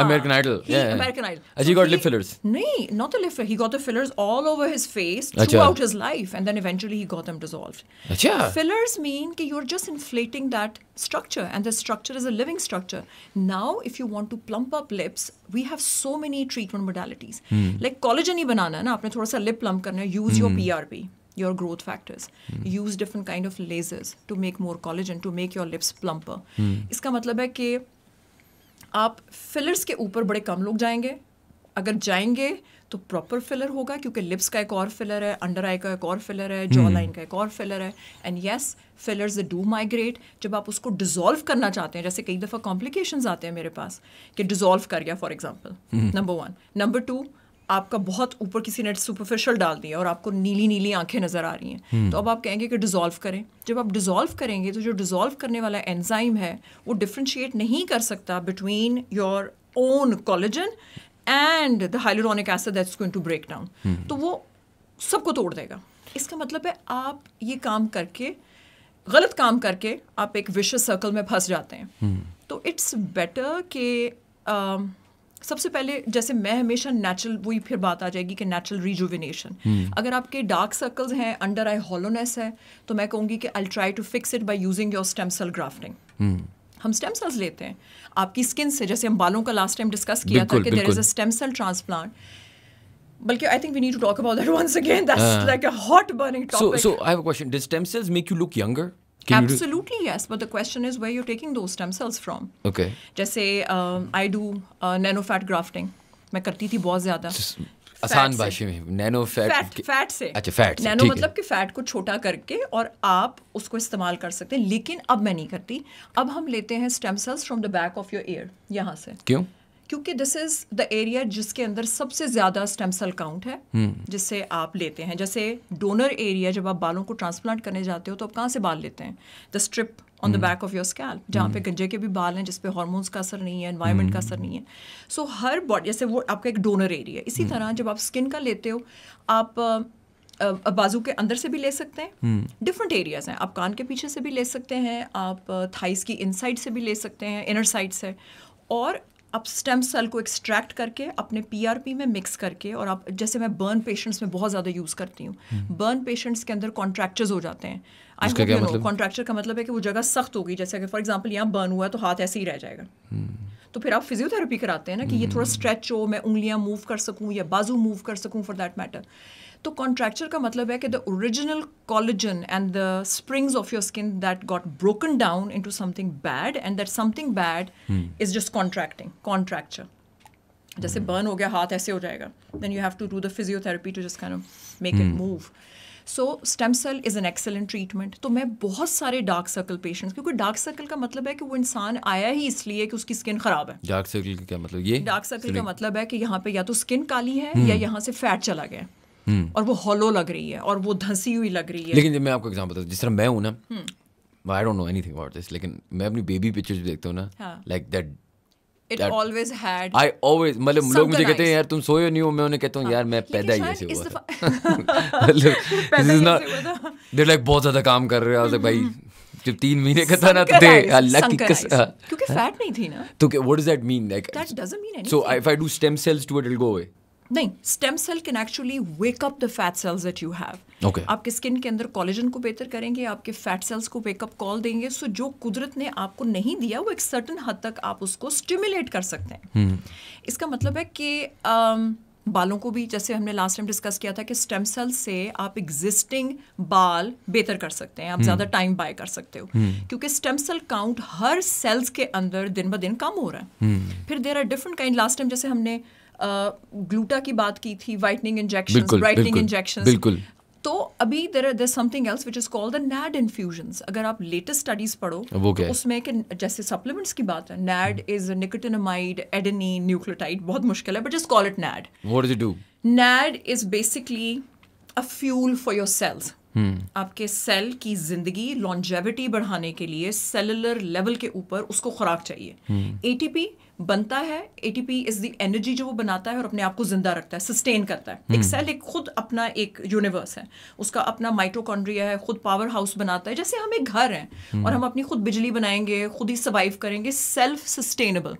American Idol. He, yeah. American Idol. Has so he got he, lip fillers? No, not the lip fillers. He got the fillers all over his face Achha. throughout his life and then eventually he got them dissolved. Achha. Fillers mean that you're just inflating that structure and the structure is a living structure. Now, if you want to plump up lips, we have so many treatment modalities. Hmm. Like collagen ही बनाना है ना आपने lip plump करना use hmm. your PRP. your growth factors use different kind of lasers to make more collagen to make your lips plumper इसका मतलब है कि आप फिलर्स के ऊपर बड़े कम लोग जाएंगे अगर जाएंगे तो प्रॉपर फिलर होगा क्योंकि लिप्स का एक और फिलर है अंडर आई का एक और फिलर है जॉ hmm. लाइन का एक और फिलर है and yes fillers do migrate जब आप उसको डिजोल्व करना चाहते हैं जैसे कई दफ़ा कॉम्प्लिकेशन आते हैं मेरे पास कि डिजोल्व कर गया for example number one number two आपका बहुत ऊपर किसी ने सुपरफिशियल डाल दिया और आपको नीली नीली आंखें नज़र आ रही हैं हम्म। तो अब आप कहेंगे कि डिज़ोल्व करें जब आप डिज़ोल्व करेंगे तो जो डिज़ोल्व करने वाला एंजाइम है वो डिफ्रेंशिएट नहीं कर सकता between your own collagen and the hyaluronic acid that's going to break down तो वो सबको तोड़ देगा इसका मतलब है आप ये काम करके गलत काम करके आप एक विशेष सर्कल में फंस जाते हैं हम्म। तो इट्स बेटर कि सबसे पहले जैसे मैं हमेशा नेचुरल वही फिर बात आ जाएगी कि नेचुरल रिजुविनेशन हम्म। अगर आपके डार्क सर्कल्स हैं अंडर आई हॉलोनेस है तो मैं कहूँगी कि I try to fix it by using your stem cell grafting हम स्टेम सेल्स लेते हैं आपकी स्किन से जैसे हम बालों का लास्ट टाइम डिस्कस किया था कि there is a stem cell transplant बल्कि I think we need to talk about that once again that's like a hot burning topic so so I have a question did stem cells make you look younger Can Absolutely, yes. But the question is where you're taking those stem cells from. Okay. जैसे I do nano fat grafting मैं करती थी बहुत ज़्यादा आसान भाषा में nano fat fat से अच्छा फैट नैनो मतलब कि फैट को छोटा करके और आप उसको इस्तेमाल कर सकते हैं लेकिन अब मैं नहीं करती अब हम लेते हैं stem cells from the back of your ear यहाँ से क्यों क्योंकि दिस इज़ द एरिया जिसके अंदर सबसे ज़्यादा स्टेम सेल काउंट है हम्म। जिससे आप लेते हैं जैसे डोनर एरिया जब आप बालों को ट्रांसप्लांट करने जाते हो तो आप कहाँ से बाल लेते हैं the strip on the back of your scalp जहाँ पे हम्म। गंजे के भी बाल हैं जिसपे हॉर्मोन्स का असर नहीं है एनवायरमेंट का असर हम्म। नहीं है सो so, हर बॉडी जैसे वो आपका एक डोनर एरिया इसी तरह जब आप स्किन का लेते हो आप बाजू के अंदर से भी ले सकते हैं डिफरेंट एरियाज हैं आप कान के पीछे से भी ले सकते हैं आप थाइस की इनसाइड से भी ले सकते हैं इनर साइड से और आप स्टेम सेल को एक्सट्रैक्ट करके अपने पीआरपी में मिक्स करके और आप जैसे मैं बर्न पेशेंट्स में बहुत ज़्यादा यूज़ करती हूँ बर्न हम्म। पेशेंट्स के अंदर कॉन्ट्रैक्चर्स हो जाते हैं I hope you know contracture का मतलब है कि वो जगह सख्त होगी जैसे अगर फॉर एग्जाम्पल यहाँ बर्न हुआ तो हाथ ऐसे ही रह जाएगा हम्म। तो फिर आप फिजियोथेरेपी कराते हैं ना कि ये थोड़ा स्ट्रेच हम्म। हो मैं उंगलियां मूव कर सकूं या बाजू मूव कर सकूं फॉर दैट मैटर तो कॉन्ट्रैक्चर का मतलब है कि the original collagen and the springs of your skin that got broken down to something bad and that something bad is just contracting contracture जैसे बर्न हम्म। हो गया हाथ ऐसे हो जाएगा then you have to do the physiotherapy to just can make it move so stem cell is an excellent treatment तो मैं बहुत सारे डार्क सर्कल पेशेंट्स क्योंकि डार्क सर्कल का मतलब है कि वो इंसान आया ही इसलिए कि उसकी स्किन खराब है डार्क सर्कल का क्या मतलब ये डार्क सर्कल का मतलब है कि यहाँ पे या तो स्किन काली है हम्म। या यहाँ से फैट चला गया हम्म। और वो हॉलो लग रही है और वो धंसी हुई लग रही है लेकिन जब मैं आपको एग्जांपल बताऊँ जिस तरह मैं हूँ ना I don't know anything about this लेकिन मैं अपनी बेबी पिक्चर्स भी देखता हूँ ना लाइक हाँ। दैट मतलब उन्हें कहता हूँ हाँ, मतलब, पैदा ही बहुत ज़्यादा काम कर रहे हैं भाई जब हाँ, हाँ, क्योंकि सो आई स्टेम सेल्स नहीं stem cell can actually wake up the fat cells that you have okay आपके स्किन के अंदर कॉलेजन को बेहतर करेंगे आपके फैट सेल्स को वेकअप कॉल देंगे सो so जो कुदरत ने आपको नहीं दिया वो एक सर्टन हद तक आप उसको स्टिमुलेट कर सकते हैं hmm. इसका मतलब है कि um, बालों को भी जैसे हमने लास्ट टाइम डिस्कस किया था कि स्टेम सेल से आप एग्जिस्टिंग बाल बेहतर कर सकते हैं आप ज़्यादा टाइम बाय कर सकते हो हम्म। क्योंकि स्टेम सेल काउंट हर सेल्स के अंदर दिन ब दिन कम हो रहा है हम्म। फिर there are different kind last time जैसे हमने ग्लूटा की बात की थी वाइटनिंग इंजेक्शन ब्राइटनिंग इंजेक्शन बिल्कुल तो अभी there there something else which is called the NAD infusion अगर आप लेटेस्ट स्टडीज पढ़ो वो क्या तो उसमें कि जैसे सप्लीमेंट्स की बात है NAD is nicotinamide adenine nucleotide बहुत मुश्किल है but just call it NAD what does it do NAD is basically a fuel for your cells आपके सेल की जिंदगी लॉन्जेविटी बढ़ाने के लिए सेलुलर लेवल के ऊपर उसको खुराक चाहिए एटीपी हम्म। hmm. बनता है पी इज द एनर्जी जो वो बनाता है और अपने आप को जिंदा रखता है सस्टेन करता है एक सेल हम्म। एक खुद अपना एक यूनिवर्स है उसका अपना माइट्रोकॉन्ड्रिया है खुद पावर हाउस बनाता है जैसे हम एक घर हैं हम्म। और हम अपनी खुद बिजली बनाएंगे खुद ही सर्वाइव करेंगे सेल्फ हम्म। सस्टेनेबल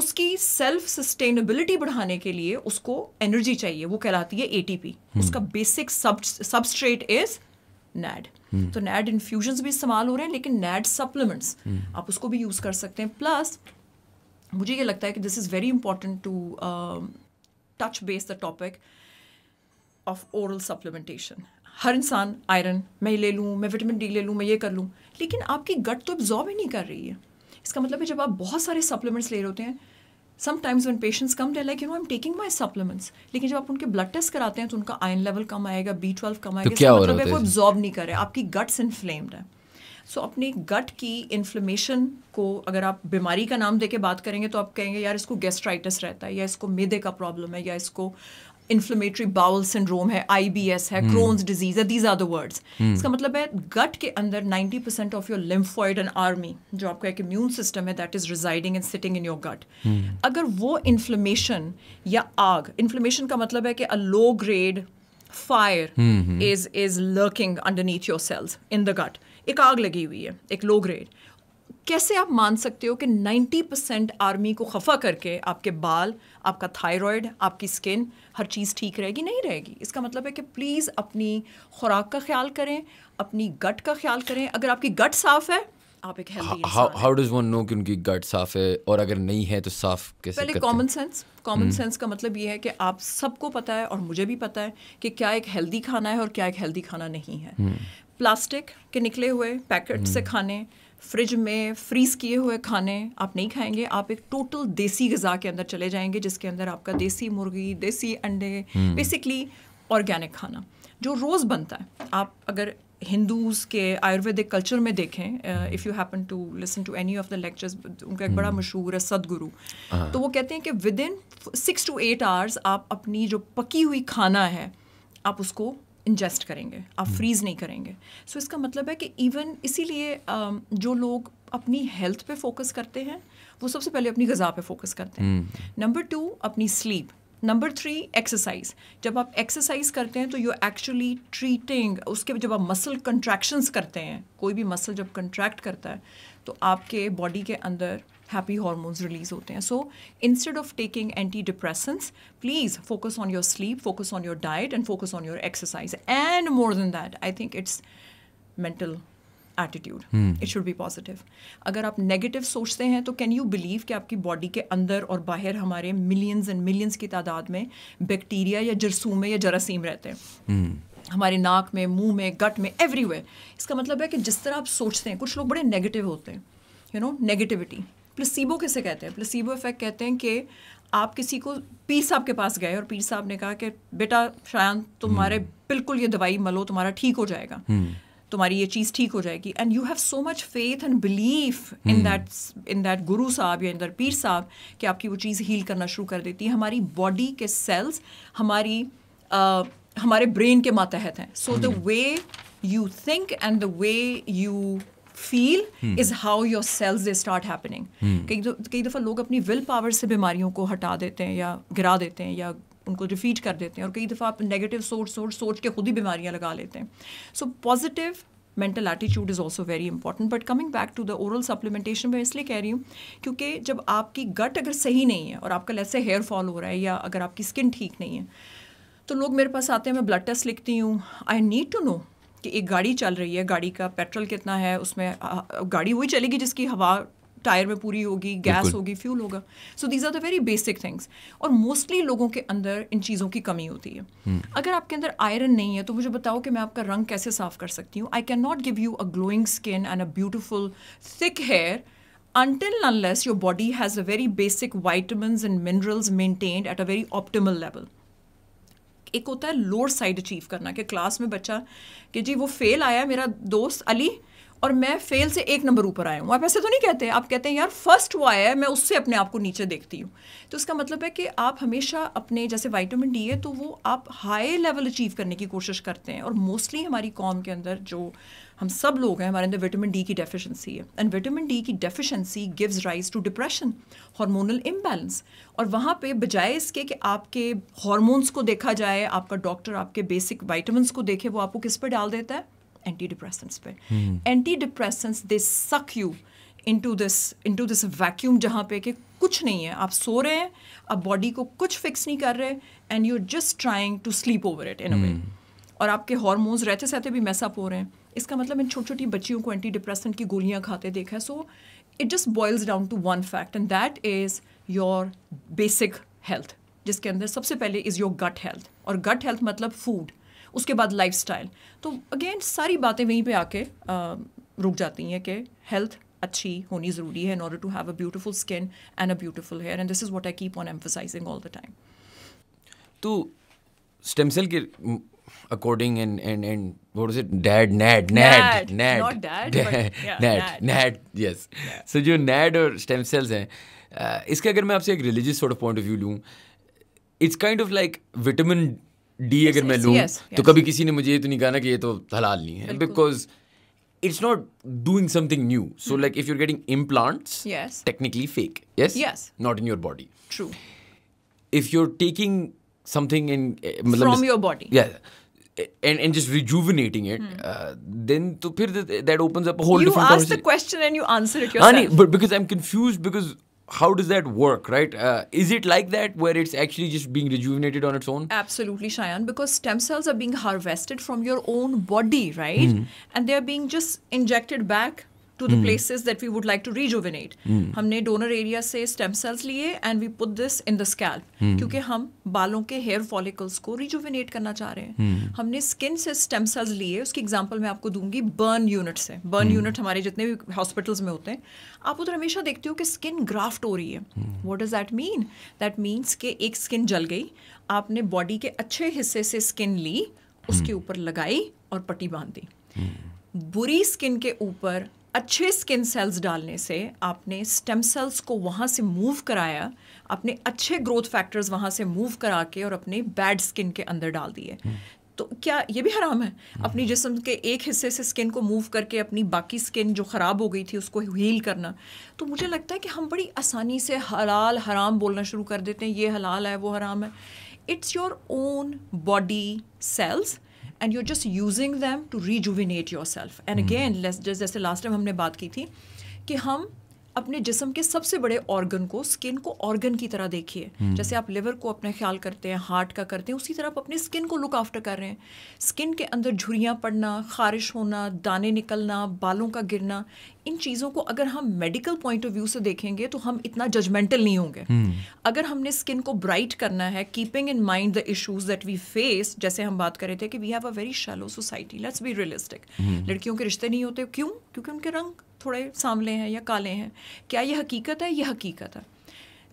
उसकी सेल्फ सस्टेनेबिलिटी बढ़ाने के लिए उसको एनर्जी चाहिए वो कहलाती है ए टी पी उसका बेसिक सबस्ट्रेट इज नैड तो नैड इन्फ्यूजन भी इस्तेमाल हो रहे हैं लेकिन नैड सप्लीमेंट्स आप उसको भी यूज़ कर सकते हैं प्लस मुझे ये लगता है कि this is very important to touch base the topic of oral supplementation हर इंसान आयरन मैं ले लूँ मैं विटामिन डी ले लूँ मैं ये कर लूँ लेकिन आपकी गट तो एब्जॉर्ब ही नहीं कर रही है इसका मतलब है जब आप बहुत सारे सप्लीमेंट्स ले रहे होते हैं sometimes one patients come day like you know I am taking my supplements लेकिन जब आप उनके ब्लड टेस्ट कराते हैं तो उनका आयन लेवल कम आएगा बी ट्वेल्व कम आएगा तो मतलब वो एब्जॉर्ब नहीं कर रहे आपकी गट्स इनफ्लेम्ड है सो अपनी अपने गट की इन्फ्लेमेशन को अगर आप बीमारी का नाम दे के बात करेंगे तो आप कहेंगे यार इसको गैस्ट्राइटिस रहता है या इसको मेदे का प्रॉब्लम है या इसको इन्फ्लेमेटरी बाउल सिंड्रोम है आई बी एस है क्रोन्स hmm. डिजीज है दीज आर द वर्ड्स इसका मतलब है गट के अंदर ninety percent of your lymphoid and army जो आपका एक इम्यून सिस्टम है that is residing and sitting in your gut अगर वो इन्फ्लेमेशन या आग इन्फ्लेमेशन का मतलब है कि a low grade fire is is lurking underneath your cells in the gut एक आग लगी हुई है एक लो ग्रेड कैसे आप मान सकते हो कि 90 परसेंट आर्मी को खफा करके आपके बाल आपका थायराइड आपकी स्किन हर चीज़ ठीक रहेगी नहीं रहेगी इसका मतलब है कि प्लीज़ अपनी खुराक का ख्याल करें अपनी गट का ख्याल करें अगर आपकी गट साफ़ है आप एक हाउ डज वन नो कि उनकी गट साफ है और अगर नहीं है तो साफ कैसे पहले कॉमन सेंस कॉमन सेंस का मतलब ये है कि आप सबको पता है और मुझे भी पता है कि क्या एक हेल्दी खाना है और क्या एक हेल्दी खाना नहीं है हम्म। प्लास्टिक के निकले हुए पैकेट से हम्म। खाने फ्रिज में फ्रीज किए हुए खाने आप नहीं खाएंगे आप एक टोटल देसी गज़ा के अंदर चले जाएंगे जिसके अंदर आपका देसी मुर्गी देसी अंडे बेसिकली हम्म। ऑर्गेनिक खाना जो रोज़ बनता है आप अगर हिंदूज़ के आयुर्वेदिक कल्चर में देखें if you happen to listen to any of the lectures उनका एक बड़ा हम्म। मशहूर है सदगुरु हाँ। तो वो कहते हैं कि within six to eight hours आप अपनी जो पकी हुई खाना है आप उसको इंजेस्ट करेंगे आप फ्रीज हम्म। नहीं करेंगे सो so, इसका मतलब है कि इवन इसीलिए जो लोग अपनी हेल्थ पे फोकस करते हैं वो सबसे पहले अपनी गज़ा पे फोकस करते हैं नंबर हम्म। टू अपनी स्लीप नंबर थ्री एक्सरसाइज जब आप एक्सरसाइज करते हैं तो यू एक्चुअली ट्रीटिंग उसके जब आप मसल कंट्रैक्शंस करते हैं कोई भी मसल जब कंट्रैक्ट करता है तो आपके बॉडी के अंदर हैप्पी हॉर्मोन्स रिलीज होते हैं so instead of taking anti depressants please focus on your sleep focus on your diet and focus on your exercise and more than that I think it's mental attitude it should be positive अगर आप negative सोचते हैं तो can you believe कि आपकी body के अंदर और बाहर हमारे मिलियंस एंड मिलियंस की तादाद में बैक्टीरिया या जरसूमे या जरासीम रहते हैं hmm. हमारे नाक में मुंह में गट में एवरीवेयर इसका मतलब है कि जिस तरह आप सोचते हैं कुछ लोग बड़े नेगेटिव होते हैं यू नो नेगेटिविटी प्लसीबो किसे कहते हैं प्लसीबो इफेक्ट कहते हैं कि आप किसी को पीर साहब के पास गए और पीर साहब ने कहा कि बेटा शायद तुम्हारे हम्म। बिल्कुल ये दवाई मलो तुम्हारा ठीक हो जाएगा हम्म। तुम्हारी ये चीज़ ठीक हो जाएगी and you have so much faith and belief in that in that Guru Sahib या इन दैट पीर साहब कि आपकी वो चीज़ हील करना शुरू कर देती है हमारी बॉडी के सेल्स हमारी uh, हमारे ब्रेन के मातहत हैं so the way you think and the way you feel is how your cells they start happening कई कई दफ़ा लोग अपनी विल पावर से बीमारियों को हटा देते हैं या गिरा देते हैं या उनको रिफीट कर देते हैं और कई दफ़ा आप नेगेटिव सोच सोच सोच के खुद ही बीमारियाँ लगा लेते हैं so positive mental attitude is also very important but coming back to the oral supplementation मैं इसलिए कह रही हूँ क्योंकि जब आपकी गट अगर सही नहीं है और आपका लैसे हेयर फॉल हो रहा है या अगर आपकी स्किन ठीक नहीं है तो लोग मेरे पास आते हैं मैं ब्लड टेस्ट लिखती हूँ आई नीड टू नो कि एक गाड़ी चल रही है गाड़ी का पेट्रोल कितना है उसमें गाड़ी वही चलेगी जिसकी हवा टायर में पूरी होगी गैस होगी फ्यूल होगा so these are the very basic things और मोस्टली लोगों के अंदर इन चीज़ों की कमी होती है hmm. अगर आपके अंदर आयरन नहीं है तो मुझे बताओ कि मैं आपका रंग कैसे साफ कर सकती हूँ I can not give you a glowing skin and a beautiful thick hair until unless your body has a very basic vitamin and minerals minerals at a very optimal level एक होता है लोअर साइड अचीव करना कि class में बच्चा कि जी वो fail आया मेरा दोस्त अली और मैं फेल से एक नंबर ऊपर आया हूँ आप ऐसे तो नहीं कहते आप कहते हैं यार फर्स्ट वो आया है मैं उससे अपने आप को नीचे देखती हूँ तो उसका मतलब है कि आप हमेशा अपने जैसे वाइटामिन डी है तो वो आप हाई लेवल अचीव करने की कोशिश करते हैं और मोस्टली हमारी कॉम के अंदर जो हम सब लोग हैं हमारे अंदर विटामिन डी की डेफिशिएंसी है एंड विटामिन डी की deficiency gives rise to depression hormonal imbalance और वहाँ पे बजाय इसके कि आपके हार्मोन्स को देखा जाए आपका डॉक्टर आपके बेसिक वाइटमिनस को देखे वो आपको किस पर डाल देता है एंटी डिप्रेसेंट्स पे anti depressants they suck you to this into this vacuum जहाँ पे कि कुछ नहीं है आप सो रहे हैं आप बॉडी को कुछ फिक्स नहीं कर रहे and you are just trying to sleep over it in a way और आपके हॉर्मोन्स रहते सहते भी मैसअप हो रहे हैं इसका मतलब मैंने छोटी छोटी बच्चियों को एंटी डिप्रेसेंट की गोलियाँ खाते देखा है so it just boils down to one fact and that is your basic health जिसके अंदर सबसे पहले इज़ योर गट हेल्थ और गट हेल्थ मतलब फूड उसके बाद लाइफ तो अगेन सारी बातें वहीं पर आके रुक जाती हैं कि हेल्थ अच्छी होनी ज़रूरी है in order to have a beautiful skin and a beautiful hair and this is what I keep on emphasizing all the time तो स्टेम सेल के according and and and what is it dad nad nad nad not dad nad yeah, nad yes so jo nad or stem cells hain uh, इसका अगर मैं आपसे ek religious sort of point of view lu it's kind of like vitamin D yes, agar main lu yes, yes. to तो कभी kisi ne mujhe ye to nahi kaha na ki ye to halal nahi hai because it's not doing something new so hmm. like if you're getting implants yes technically fake yes yes not in your body true if you're taking something in uh, from your body yeah and, and just rejuvenating it, hmm. uh, then that, opens up a whole you different. You ask the question and you answer it yourself. Ani, but because I'm confused because how does that work, right? Uh, is it like that where it's actually just being rejuvenated on its own? Absolutely, Cheyenne. because stem cells are being harvested from your own body, right? -hmm. And they're being just injected back to the places that we would like to rejuvenate हमने donor area से stem cells लिए and we put this in the scalp क्योंकि हम बालों के hair follicles को rejuvenate करना चाह रहे हैं hmm. हमने स्किन से स्टेम सेल्स लिए उसकी एग्जाम्पल मैं आपको दूंगी बर्न यूनिट से बर्न यूनिट hmm. हमारे जितने भी हॉस्पिटल्स में होते हैं आप उधर हमेशा देखते हो कि स्किन ग्राफ्ट हो रही है what does that mean that means कि एक स्किन जल गई आपने बॉडी के अच्छे हिस्से से स्किन ली उसके hmm. ऊपर लगाई और पट्टी बांध दी बुरी स्किन के ऊपर अच्छे स्किन सेल्स डालने से आपने स्टेम सेल्स को वहाँ से मूव कराया अपने अच्छे ग्रोथ फैक्टर्स वहाँ से मूव करा के और अपने बैड स्किन के अंदर डाल दिए तो क्या ये भी हराम है अपनी जिसम के एक हिस्से से स्किन को मूव करके अपनी बाकी स्किन जो ख़राब हो गई थी उसको हील करना तो मुझे लगता है कि हम बड़ी आसानी से हलाल हराम बोलना शुरू कर देते हैं ये हलाल है वो हराम है it's your own body cells and you are just using them to rejuvenate yourself and again जैसे लास्ट टाइम हमने बात की थी कि हम अपने जिसम के सबसे बड़े ऑर्गन को स्किन को ऑर्गन की तरह देखिए हम्म। जैसे आप लिवर को अपना ख्याल करते हैं हार्ट का करते हैं उसी तरह आप अपने स्किन को लुक आफ्टर कर रहे हैं स्किन के अंदर झुरियाँ पड़ना खारिश होना दाने निकलना बालों का गिरना इन चीज़ों को अगर हम मेडिकल पॉइंट ऑफ व्यू से देखेंगे तो हम इतना जजमेंटल नहीं होंगे हम्म। अगर हमने स्किन को ब्राइट करना है keeping in mind the issues that we face जैसे हम बात कर रहे थे कि we have a very shallow society let's be realistic लड़कियों के रिश्ते नहीं होते क्यों क्योंकि उनके रंग थोड़े सांवले हैं या काले हैं क्या ये हकीकत है यह हकीकत है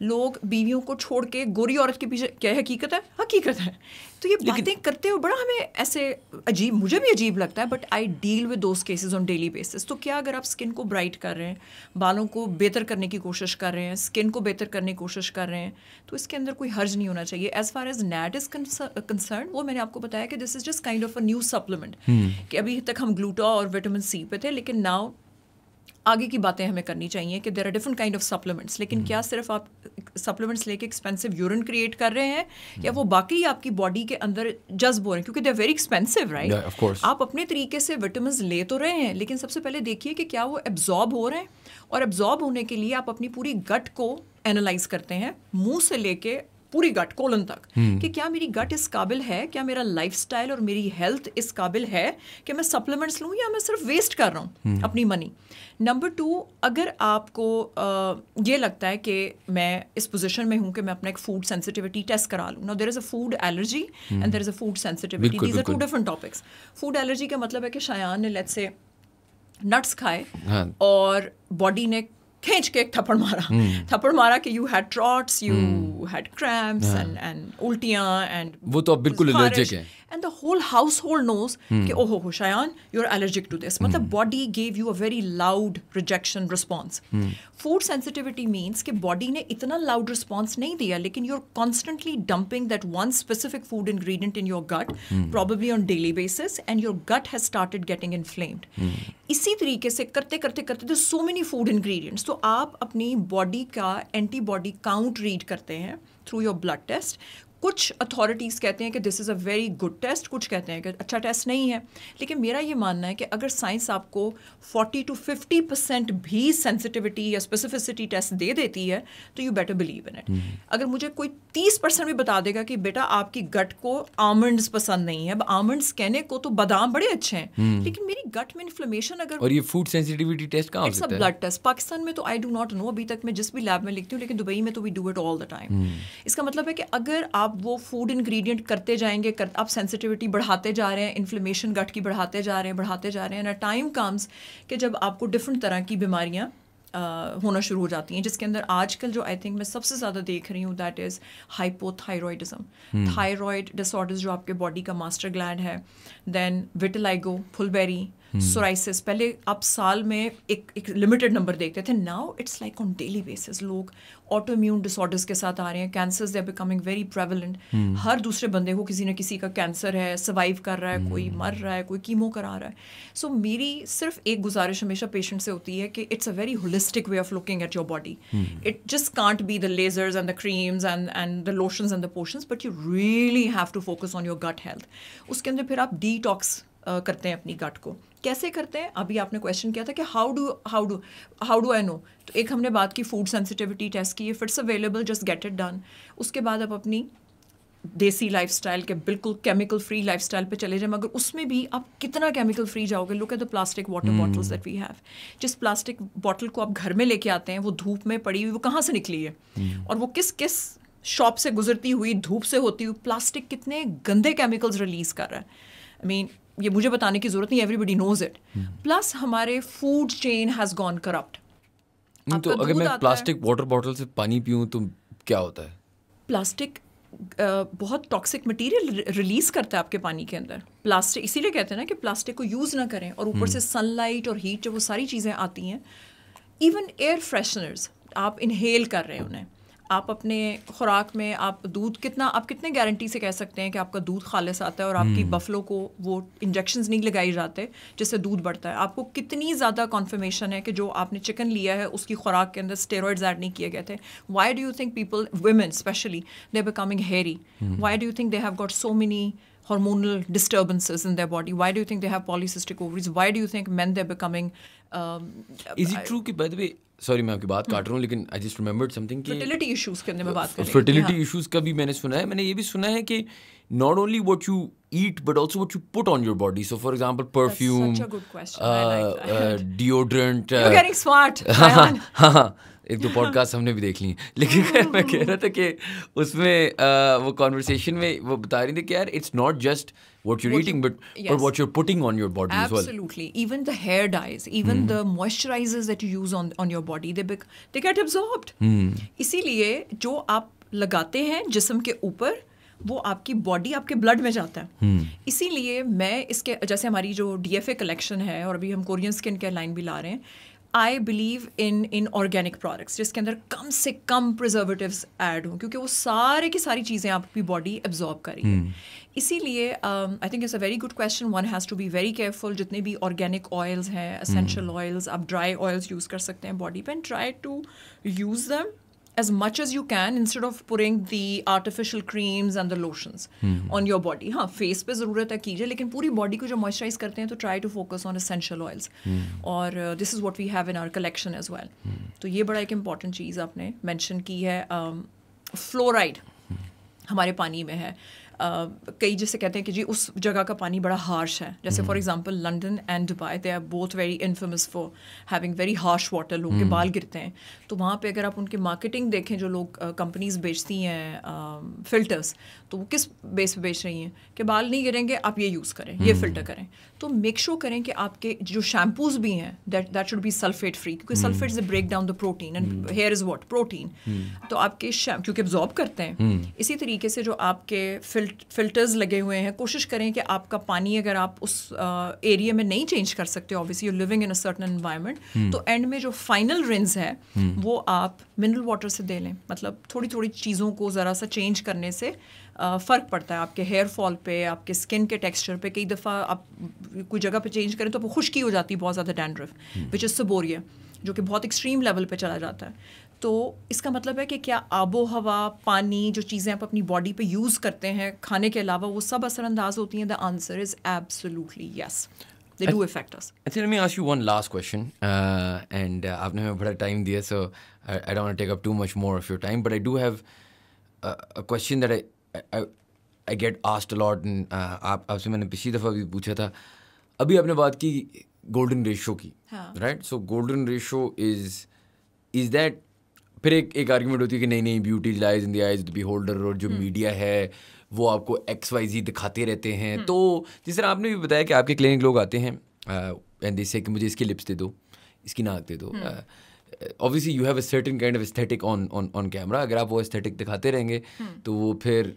लोग बीवियों को छोड़ के गोरी औरत के पीछे क्या हकीकत है हकीकत है तो ये बातें करते हुए बड़ा हमें ऐसे अजीब मुझे भी अजीब लगता है but I deal with those cases on daily basis तो क्या अगर आप स्किन को ब्राइट कर रहे हैं बालों को बेहतर करने की कोशिश कर रहे हैं स्किन को बेहतर करने की कोशिश कर रहे हैं तो इसके अंदर कोई हर्ज नहीं होना चाहिए as far as NAD is concern वो मैंने आपको बताया कि this is just kind of a new supplement कि अभी तक हम ग्लूटा और विटामिन सी पे थे लेकिन नाउ आगे की बातें हमें करनी चाहिए कि there are different kind of supplements लेकिन हम्म। क्या सिर्फ आप सप्लीमेंट्स लेके एक्सपेंसिव यूरिन क्रिएट कर रहे हैं या वो बाकी आपकी बॉडी के अंदर जज्ब हो रहे हैं क्योंकि they are very expensive right आप अपने तरीके से विटामिन ले तो रहे हैं लेकिन सबसे पहले देखिए कि क्या वो एब्जॉर्ब हो रहे हैं और एब्जॉर्ब होने के लिए आप अपनी पूरी गट को एनालाइज करते हैं मुंह से लेके पूरी गट कोलन तक हम्म। कि क्या मेरी गट इस काबिल है क्या मेरा लाइफ और मेरी हेल्थ इस काबिल है कि मैं सप्लीमेंट्स लूँ या मैं सिर्फ वेस्ट कर रहा हूँ हम्म। अपनी मनी नंबर टू अगर आपको ये लगता है कि मैं इस पोजिशन में हूँ कि मैं अपना एक फूड सेंसिटिविटी टेस्ट करा लूँ ना there is a food allergy and there is a food sensitivity these are two different topics food allergy का मतलब है कि शायान ने लेट्स से नट्स खाए हाँ. और बॉडी ने खींच के एक थप्पड़ मारा हम्म। थप्पड़ मारा कि you had trots you had cramps and and उल्टियां एंड वो तो अब बिल्कुल एलर्जिक है and the whole household knows hmm. कि ओहो हो Shayan you're allergic to this मतलब body gave you a very loud rejection response food sensitivity means कि बॉडी ने इतना लाउड रिस्पॉन्स नहीं दिया लेकिन you are constantly dumping that one specific food ingredient in your gut probably on daily basis and your gut has started getting inflamed इसी तरीके से करते करते करते तो सो मेनी फूड इंग्रेडिएंट्स तो आप अपनी बॉडी का एंटीबॉडी काउंट रीड करते हैं थ्रू योर ब्लड टेस्ट कुछ अथॉरिटीज़ कहते हैं कि this is a very good test कुछ कहते हैं कि अच्छा टेस्ट नहीं है लेकिन मेरा ये मानना है कि अगर साइंस आपको 40 टू 50 परसेंट भी सेंसिटिविटी या स्पेसिफिसिटी टेस्ट दे देती है तो you better believe in it अगर मुझे कोई 30 परसेंट भी बता देगा कि बेटा आपकी गट को आमंड्स पसंद नहीं है अब आमंड्स कहने को तो बादाम बड़े अच्छे हैं hmm. लेकिन मेरी गट में इन्फ्लेमेशन अगर और ये फूड सेंसिटिविटी टेस्ट कहाँ इट्स ब्लड टेस्ट पाकिस्तान में तो आई डू नॉट नो अभी तक मैं जिस भी लैब में लिखती हूँ लेकिन दुबई में तो we do it all the time इसका मतलब है कि अगर आप आप वो फूड इंग्रेडिएंट करते जाएंगे कर, आप सेंसिटिविटी बढ़ाते जा रहे हैं इन्फ्लेमेशन गट की बढ़ाते जा रहे हैं बढ़ाते जा रहे हैं एंड टाइम कम्स कि जब आपको डिफरेंट तरह की बीमारियाँ होना शुरू हो जाती हैं जिसके अंदर आजकल जो आई थिंक मैं सबसे ज़्यादा देख रही हूँ that is hypothyroidism thyroid disorders जो आपके बॉडी का मास्टर ग्लैंड है देन विटलाइगो फुलबेरी सोराइसिस hmm. पहले आप साल में एक एक लिमिटेड नंबर देखते थे now it's like on daily basis लोग ऑटो इम्यून डिसऑर्डर्स के साथ आ रहे हैं cancer they are becoming very prevalent हर दूसरे बंदे को किसी न किसी का कैंसर है सर्वाइव कर रहा है hmm. कोई मर रहा है कोई कीमो करा रहा है सो so, मेरी सिर्फ एक गुजारिश हमेशा पेशेंट से होती है कि it's a very holistic way of looking at your body it just can't be the lasers and the creams and and the lotions and the potions but you really have to focus on your gut health उसके अंदर फिर आप talks करते हैं अपनी गट को कैसे करते हैं अभी आपने क्वेश्चन किया था कि how do how do how do I know तो एक हमने बात की फूड सेंसिटिविटी टेस्ट की fits it's available just get it done उसके बाद आप अपनी देसी लाइफ के बिल्कुल केमिकल फ्री स्टाइल पे चले जाए मगर उसमें भी आप कितना केमिकल फ्री जाओगे look at the plastic water bottles that we have जिस प्लास्टिक बॉटल को आप घर में लेके आते हैं वो धूप में पड़ी हुई वो कहाँ से निकली है hmm. और वो किस किस शॉप से गुजरती हुई धूप से होती हुई प्लास्टिक कितने गंदे केमिकल्स रिलीज कर रहा है आई मीन ये मुझे बताने की ज़रूरत नहीं एवरीबडी नोज इट प्लस हमारे food chain has gone corrupt तो अगर मैं प्लास्टिक वाटर बॉटल से पानी पीऊँ तो क्या होता है प्लास्टिक बहुत टॉक्सिक मटेरियल रिलीज करता है आपके पानी के अंदर प्लास्टिक इसीलिए कहते हैं ना कि प्लास्टिक को यूज़ ना करें और ऊपर हम्म। से सनलाइट और हीट जब वो सारी चीज़ें आती हैं इवन एयर फ्रेशनर्स आप इनहेल कर रहे हैं उन्हें आप अपने खुराक में आप दूध कितना आप कितने गारंटी से कह सकते हैं कि आपका दूध खालिस आता है और आपकी बफलो हम्म। को वो इंजेक्शन नहीं लगाए जाते जिससे दूध बढ़ता है आपको कितनी ज़्यादा कॉन्फर्मेशन है कि जो आपने चिकन लिया है उसकी खुराक के अंदर स्टेरॉइड्स ऐड नहीं किए गए थे why do you think people women specially they becoming hairy why do you think they have got so many hormonal disturbances in their body why do think they have polycystic ovaries why do you think man they are becoming is it true कि by the way sorry मैं आपकी बात काट रहा हूँ लेकिन I just remembered something fertility issues के अंदर मैं बात कर फर्टिलिटी इश्यूज हाँ। का भी मैंने सुना है मैंने ये भी सुना है कि not only what you eat but also what you put on your body so for example perfume deodorant smart एक दो पॉडकास्ट हमने भी देख ली लेकिन मैं कह रहा था कि उसमें uh, वो कॉन्वर्सेशन में वो बता रही थी कि यार it's not just what you're what eating, you, but yes. but what you're putting on your body Absolutely. as well. Absolutely. Even the hair dyes, even mm. the moisturizers that you use on on your body, they bec- they get absorbed. इसीलिए जो आप लगाते हैं जिसम के ऊपर वो आपकी बॉडी आपके ब्लड में जाता है hmm. इसीलिए मैं इसके जैसे हमारी जो डी कलेक्शन है और अभी हम कोरियन स्किन केयर लाइन भी ला रहे हैं I believe in in organic products जिसके अंदर कम से कम प्रिजर्वेटिव ऐड हों क्योंकि वो सारे की सारी चीज़ें आपकी बॉडी एब्जॉर्ब करी hmm. इसीलिए I think it's a very good question one has to be very careful जितने भी ऑर्गेनिक ऑयल्स हैं असेंशियल ऑयल्स hmm. आप ड्राई ऑयल्स यूज़ कर सकते हैं बॉडी पे and try to use them as much as you can instead of putting the artificial creams and the lotions hmm. on your body हाँ face पे ज़रूरत है कीजिए लेकिन पूरी बॉडी को जो मॉइस्चराइज करते हैं तो try to focus on essential oils और this is what we have in our collection as well तो ये बड़ा एक इम्पॉर्टेंट चीज़ आपने मैंशन की है फ्लोराइड um, hmm. हमारे पानी में है कई जैसे कहते हैं कि जी उस जगह का पानी बड़ा हार्श है जैसे for example London and Dubai they are both very infamous for having very harsh water लोग के हम्म। बाल गिरते हैं तो वहाँ पे अगर आप उनकी मार्केटिंग देखें जो लोग कंपनीज बेचती हैं फिल्टर्स तो वो किस बेस पे बेच रही हैं कि बाल नहीं गिरेंगे आप ये यूज़ करें ये फिल्टर हम्म। करें तो मेक श्योर sure करें कि आपके जो शैम्पूज भी हैं that that should be sulphate free क्योंकि sulphate is break down the protein and hair is what protein तो आपके क्योंकि एब्जॉर्ब करते हैं hmm. इसी तरीके से जो आपके फिल्टर्स लगे हुए हैं कोशिश करें कि आपका पानी अगर आप उस एरिया में नहीं चेंज कर सकते obviously you living in a certain environment तो एंड में जो फाइनल रिंस है hmm. वो आप मिनरल वाटर से दे लें मतलब थोड़ी थोड़ी चीज़ों को ज़रा सा चेंज करने से फ़र्क पड़ता है आपके हेयर फॉल पे आपके स्किन के टेक्सचर पे कई दफ़ा आप कोई जगह पे चेंज करें तो आपको खुश्की हो जाती है बहुत ज़्यादा डैंड्रफ विच इज़ सबोरिया जो कि बहुत एक्सट्रीम लेवल पे चला जाता है तो इसका मतलब है कि क्या आबो हवा पानी जो चीज़ें आप अपनी बॉडी पे यूज़ करते हैं खाने के अलावा वो सब असरअंदाज होती हैं the answer is absolutely yes they do affect us. Actually, let me ask you one last question. Uh, and uh, आपने हमें बड़ा टाइम दिया so I, I don't want to take up too much more of your time. But I do have a, a question that I, I get asked a lot आप आपसे मैंने पिछली दफ़ा भी पूछा था अभी आपने बात की गोल्डन रेशो की right so golden ratio is is that फिर एक एक आर्ग्यूमेंट होती है कि नहीं नहीं beauty lies in the eyes beholder और जो मीडिया हम्म। है वो आपको एक्स वाई जी दिखाते रहते हैं हम्म। तो जिस तरह आपने भी बताया कि आपके क्लिनिक लोग आते हैं एंड uh, से कि मुझे इसकी लिप्स दे दो इसकी नाक दे दो हम्म। uh, obviously you have a certain kind of aesthetic on on on camera अगर आप वो एस्थेटिक दिखाते रहेंगे hmm. तो वो फिर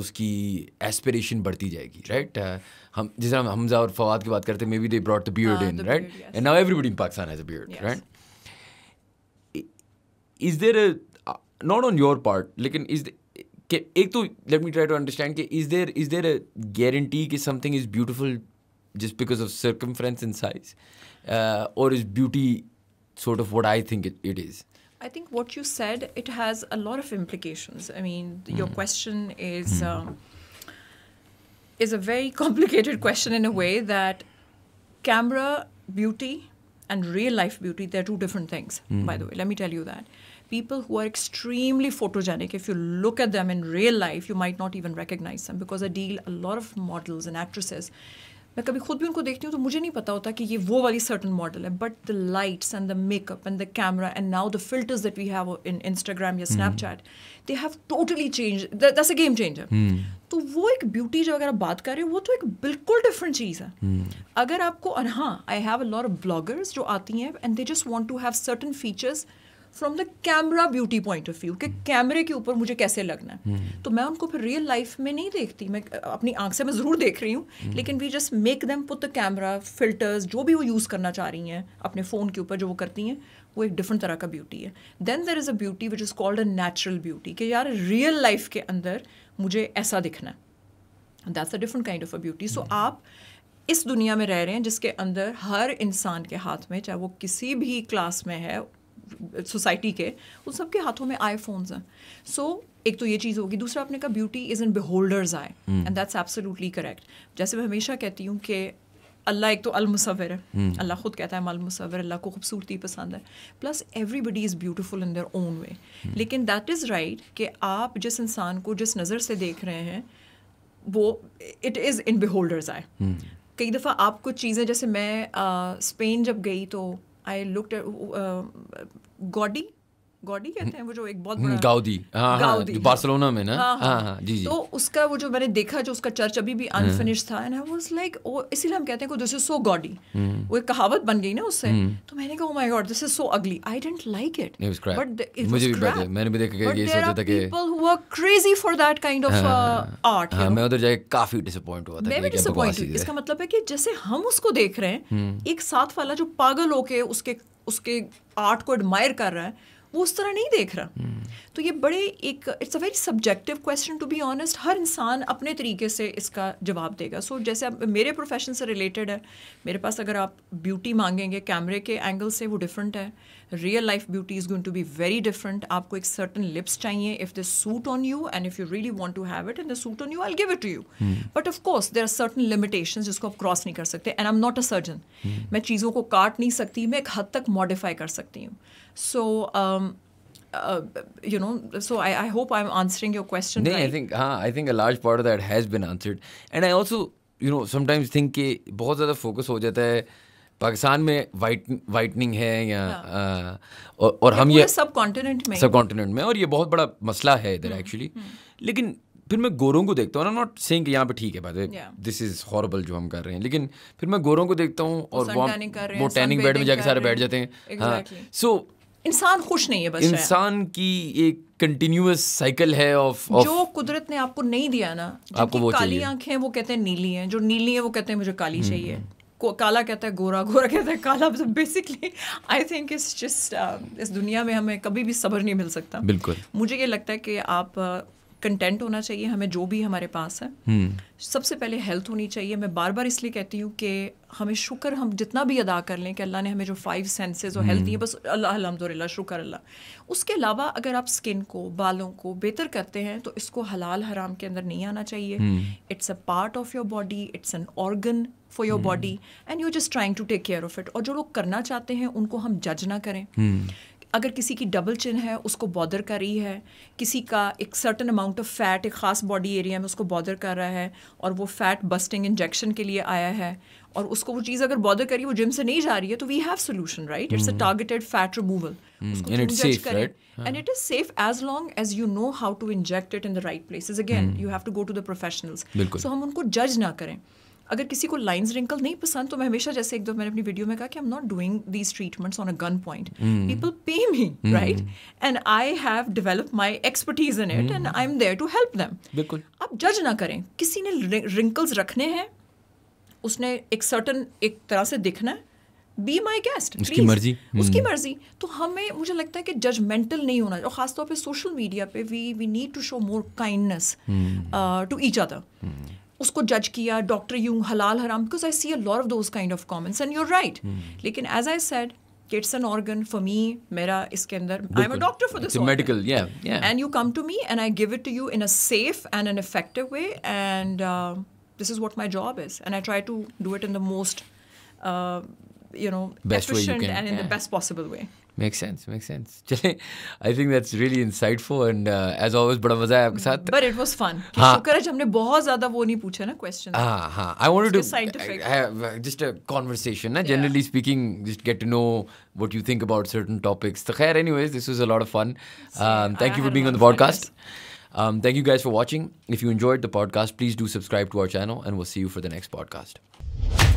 उसकी एस्पिरेशन बढ़ती जाएगी राइट हम जिस हम हमजा और फवाद की बात करते हैं maybe they brought the beard in right and now everybody in Pakistan has a beard right is there not on your part लेकिन इज एक तो let me try to understand कि is there is there a guarantee कि something is beautiful just because of circumference in size और is beauty sort of what I think it, it is. I think what you said it has a lot of implications. I mean, mm. your question is mm. um, is a very complicated question in a way that camera beauty and real life beauty they're two different things. Mm. By the way, let me tell you that people who are extremely photogenic if you look at them in real life you might not even recognize them because i deal a lot of models and actresses मैं कभी खुद भी उनको देखती हूँ तो मुझे नहीं पता होता कि ये वो वाली सर्टन मॉडल है but the lights and the makeup and the camera and now the filters that we have in Instagram या Snapchat they have totally change that's a game changer तो वो एक ब्यूटी जो अगर आप बात कर रहे हो वो तो एक बिल्कुल डिफरेंट चीज़ है hmm. अगर आपको और हाँ I have a lot of bloggers जो आती हैं and they just want to have certain features from the camera beauty point of view कि कैमरे के ऊपर मुझे कैसे लगना है hmm. तो मैं उनको फिर रियल लाइफ में नहीं देखती मैं अपनी आंख से मैं ज़रूर देख रही हूँ hmm. लेकिन we just make them put the camera filters जो भी वो यूज़ करना चाह रही हैं अपने फ़ोन के ऊपर जो वो करती हैं वो एक डिफरेंट तरह का ब्यूटी है then there is a beauty which is called a natural beauty कि यार रियल लाइफ के अंदर मुझे ऐसा दिखना है that's a different kind of a beauty so आप इस दुनिया में रह रहे हैं जिसके अंदर हर इंसान के हाथ में चाहे वो किसी भी क्लास में है सोसाइटी के उन सबके हाथों में आईफोन्स हैं सो so, एक तो ये चीज़ होगी दूसरा आपने कहा ब्यूटी इज़ इन बिहोल्डर्स आए एंड दैट्स एब्सोल्युटली करेक्ट जैसे मैं हमेशा कहती हूँ कि अल्लाह एक तो अलमसवर है hmm. अल्लाह खुद कहता है मैं अल्लाह को खूबसूरती पसंद है plus everybody is beautiful in their own way लेकिन दैट इज़ राइट कि आप जिस इंसान को जिस नज़र से देख रहे हैं वो इट इज़ इन बिहोल्डर्स आए कई दफ़ा आप कुछ चीज़ें जैसे मैं स्पेन जब गई तो I looked at uh, Gaudi Gaudi कहते हैं वो जो एक बहुत हम्म, बड़ा गाउदी हां हाँ, गाउदी हाँ, बार्सिलोना में ना हां हाँ।, हाँ, हाँ जी जी तो उसका वो जो मैंने देखा जो उसका चर्च अभी भी अनफिनिश हाँ। था and I was like oh इसीलिए हम कहते हैं को दिस इज सो गॉडी वो एक कहावत बन गई ना उससे हम्म। तो मैंने कहा oh my God this is so ugly I didn't like it but मुझे भी बैठे मैंने भी देखा कि ये सोचा था कि people who are crazy for that kind of art हां मैं उधर जाके काफी डिसअपॉइंट हुआ था मैं भी डिसअपॉइंट हुई इसका मतलब है कि जैसे हम उसको देख रहे हैं हम्म। एक साथ वाला जो पागल होके उसके उसके आर्ट को एडमायर कर रहा है वो उस तरह नहीं देख रहा hmm. तो ये बड़े एक it's a very subjective question to be honest हर इंसान अपने तरीके से इसका जवाब देगा सो so, जैसे अब मेरे प्रोफेशन से रिलेटेड है मेरे पास अगर आप ब्यूटी मांगेंगे कैमरे के एंगल से वो डिफरेंट है real life beauty is going to be very different आपको एक सर्टन लिप्स चाहिए if this suit on you and if you really want to have it in the suit on you I give it to you but of course there are certain limitation जिसको आप क्रॉस नहीं कर सकते and I am not a surgeon मैं चीज़ों को काट नहीं सकती मैं एक हद तक मॉडिफाई कर सकती हूँ सो um, uh, you know, so I, I hope I'm answering your question. Nee, right. I think हाँ, I think a large part of that has been answered, and I also you know sometimes think कि बहुत ज़्यादा focus हो जाता है पाकिस्तान में white whitening है या हाँ। आ, और, और हम ये सब कॉन्टिनेंट में सब कॉन्टिनेंट में और ये बहुत बड़ा मसला है इधर एक्चुअली हम्म, हम्म। लेकिन फिर मैं गोरों को देखता हूँ नॉट सेइंग कि यहाँ पे ठीक है बात दिस इज हॉरेबल जो हम कर रहे हैं लेकिन फिर मैं गोरों को देखता हूँ और वो टैनिंग बेड में जाके सारे बैठ जाते हैं हाँ सो इंसान खुश नहीं है बस इंसान की एक कंटिन्यूस साइकिल है ऑफ जो कुदरत ने आपको नहीं दिया ना आपको वो काली आंखें वो कहते हैं नीली हैं जो नीली है वो कहते हैं मुझे काली हम्म, चाहिए काला कहता है गोरा गोरा कहता है काला मतलब बेसिकली आई थिंक इस जस्ट इस दुनिया में हमें कभी भी सब्र नहीं मिल सकता बिल्कुल मुझे ये लगता है कि आप कंटेंट uh, होना चाहिए हमें जो भी हमारे पास है hmm. सबसे पहले हेल्थ होनी चाहिए मैं बार बार इसलिए कहती हूँ कि हमें शुक्र हम जितना भी अदा कर लें कि अल्लाह ने हमें जो फाइव सेंसेस और हेल्थ दी है बस अल्लाह अलहमदिल्ला शुक्र अल्लाह उसके अलावा अगर आप स्किन को बालों को बेहतर करते हैं तो इसको हलाल हराम के अंदर नहीं आना चाहिए it's a part of your body it's an organ for your body and you just trying to take care of it और जो लोग करना चाहते हैं उनको हम जज ना करें hmm. अगर किसी की डबल चिन है उसको बॉदर कर रही है किसी का एक सर्टन अमाउंट ऑफ फैट एक ख़ास बॉडी एरिया में उसको बॉदर कर रहा है और वो फैट बस्टिंग इंजेक्शन के लिए आया है और उसको वो चीज़ अगर बॉदर करी वो जिम से नहीं जा रही है तो we have solution right it's a targeted fat removal and it is safe as long as you know how to inject it in the right places again you have to go to the professionals so हम उनको जज ना करें अगर किसी को lines wrinkle नहीं पसंद तो मैं हमेशा जैसे एक दो मैंने अपनी वीडियो में कहा कि I am not doing these treatments on a gun point people pay me right and I have develop my expertise in it and I am there to help them बिल्कुल आप जज ना करें किसी ने रिंकल्स रखने हैं उसने एक सर्टन एक तरह से दिखना है बी माई गेस्ट उसकी मर्जी hmm. उसकी मर्जी तो हमें मुझे लगता है कि जजमेंटल नहीं होना और ख़ासतौर पर सोशल मीडिया पे we we need to show more kindness to each other उसको जज किया डॉक्टर यूं हलाल हराम because I see a lot of those kind of comments and your right लेकिन as I said it's an organ for me मेरा इसके अंदर I am a doctor for this medical and you come to me and I give it to you in a safe and an effective way and this is what my job is and I try to do it in the most you know efficient and in the best possible way Makes sense. Makes sense. I think that's really insightful. And uh, as always, always बड़ा मजा आया आपके साथ but it was fun शुक्र है हमने बहुत ज्यादा वो नहीं पूछा ना क्वेश्चन हां हां I wanted to just a conversation ना generally speaking. Just get to know what you think about certain topics. So, khair, anyways, this was a lot of fun. Um, thank you for being on the podcast. Um, thank you guys for watching. If you enjoyed the podcast, please do subscribe to our channel, and we'll see you for the next podcast.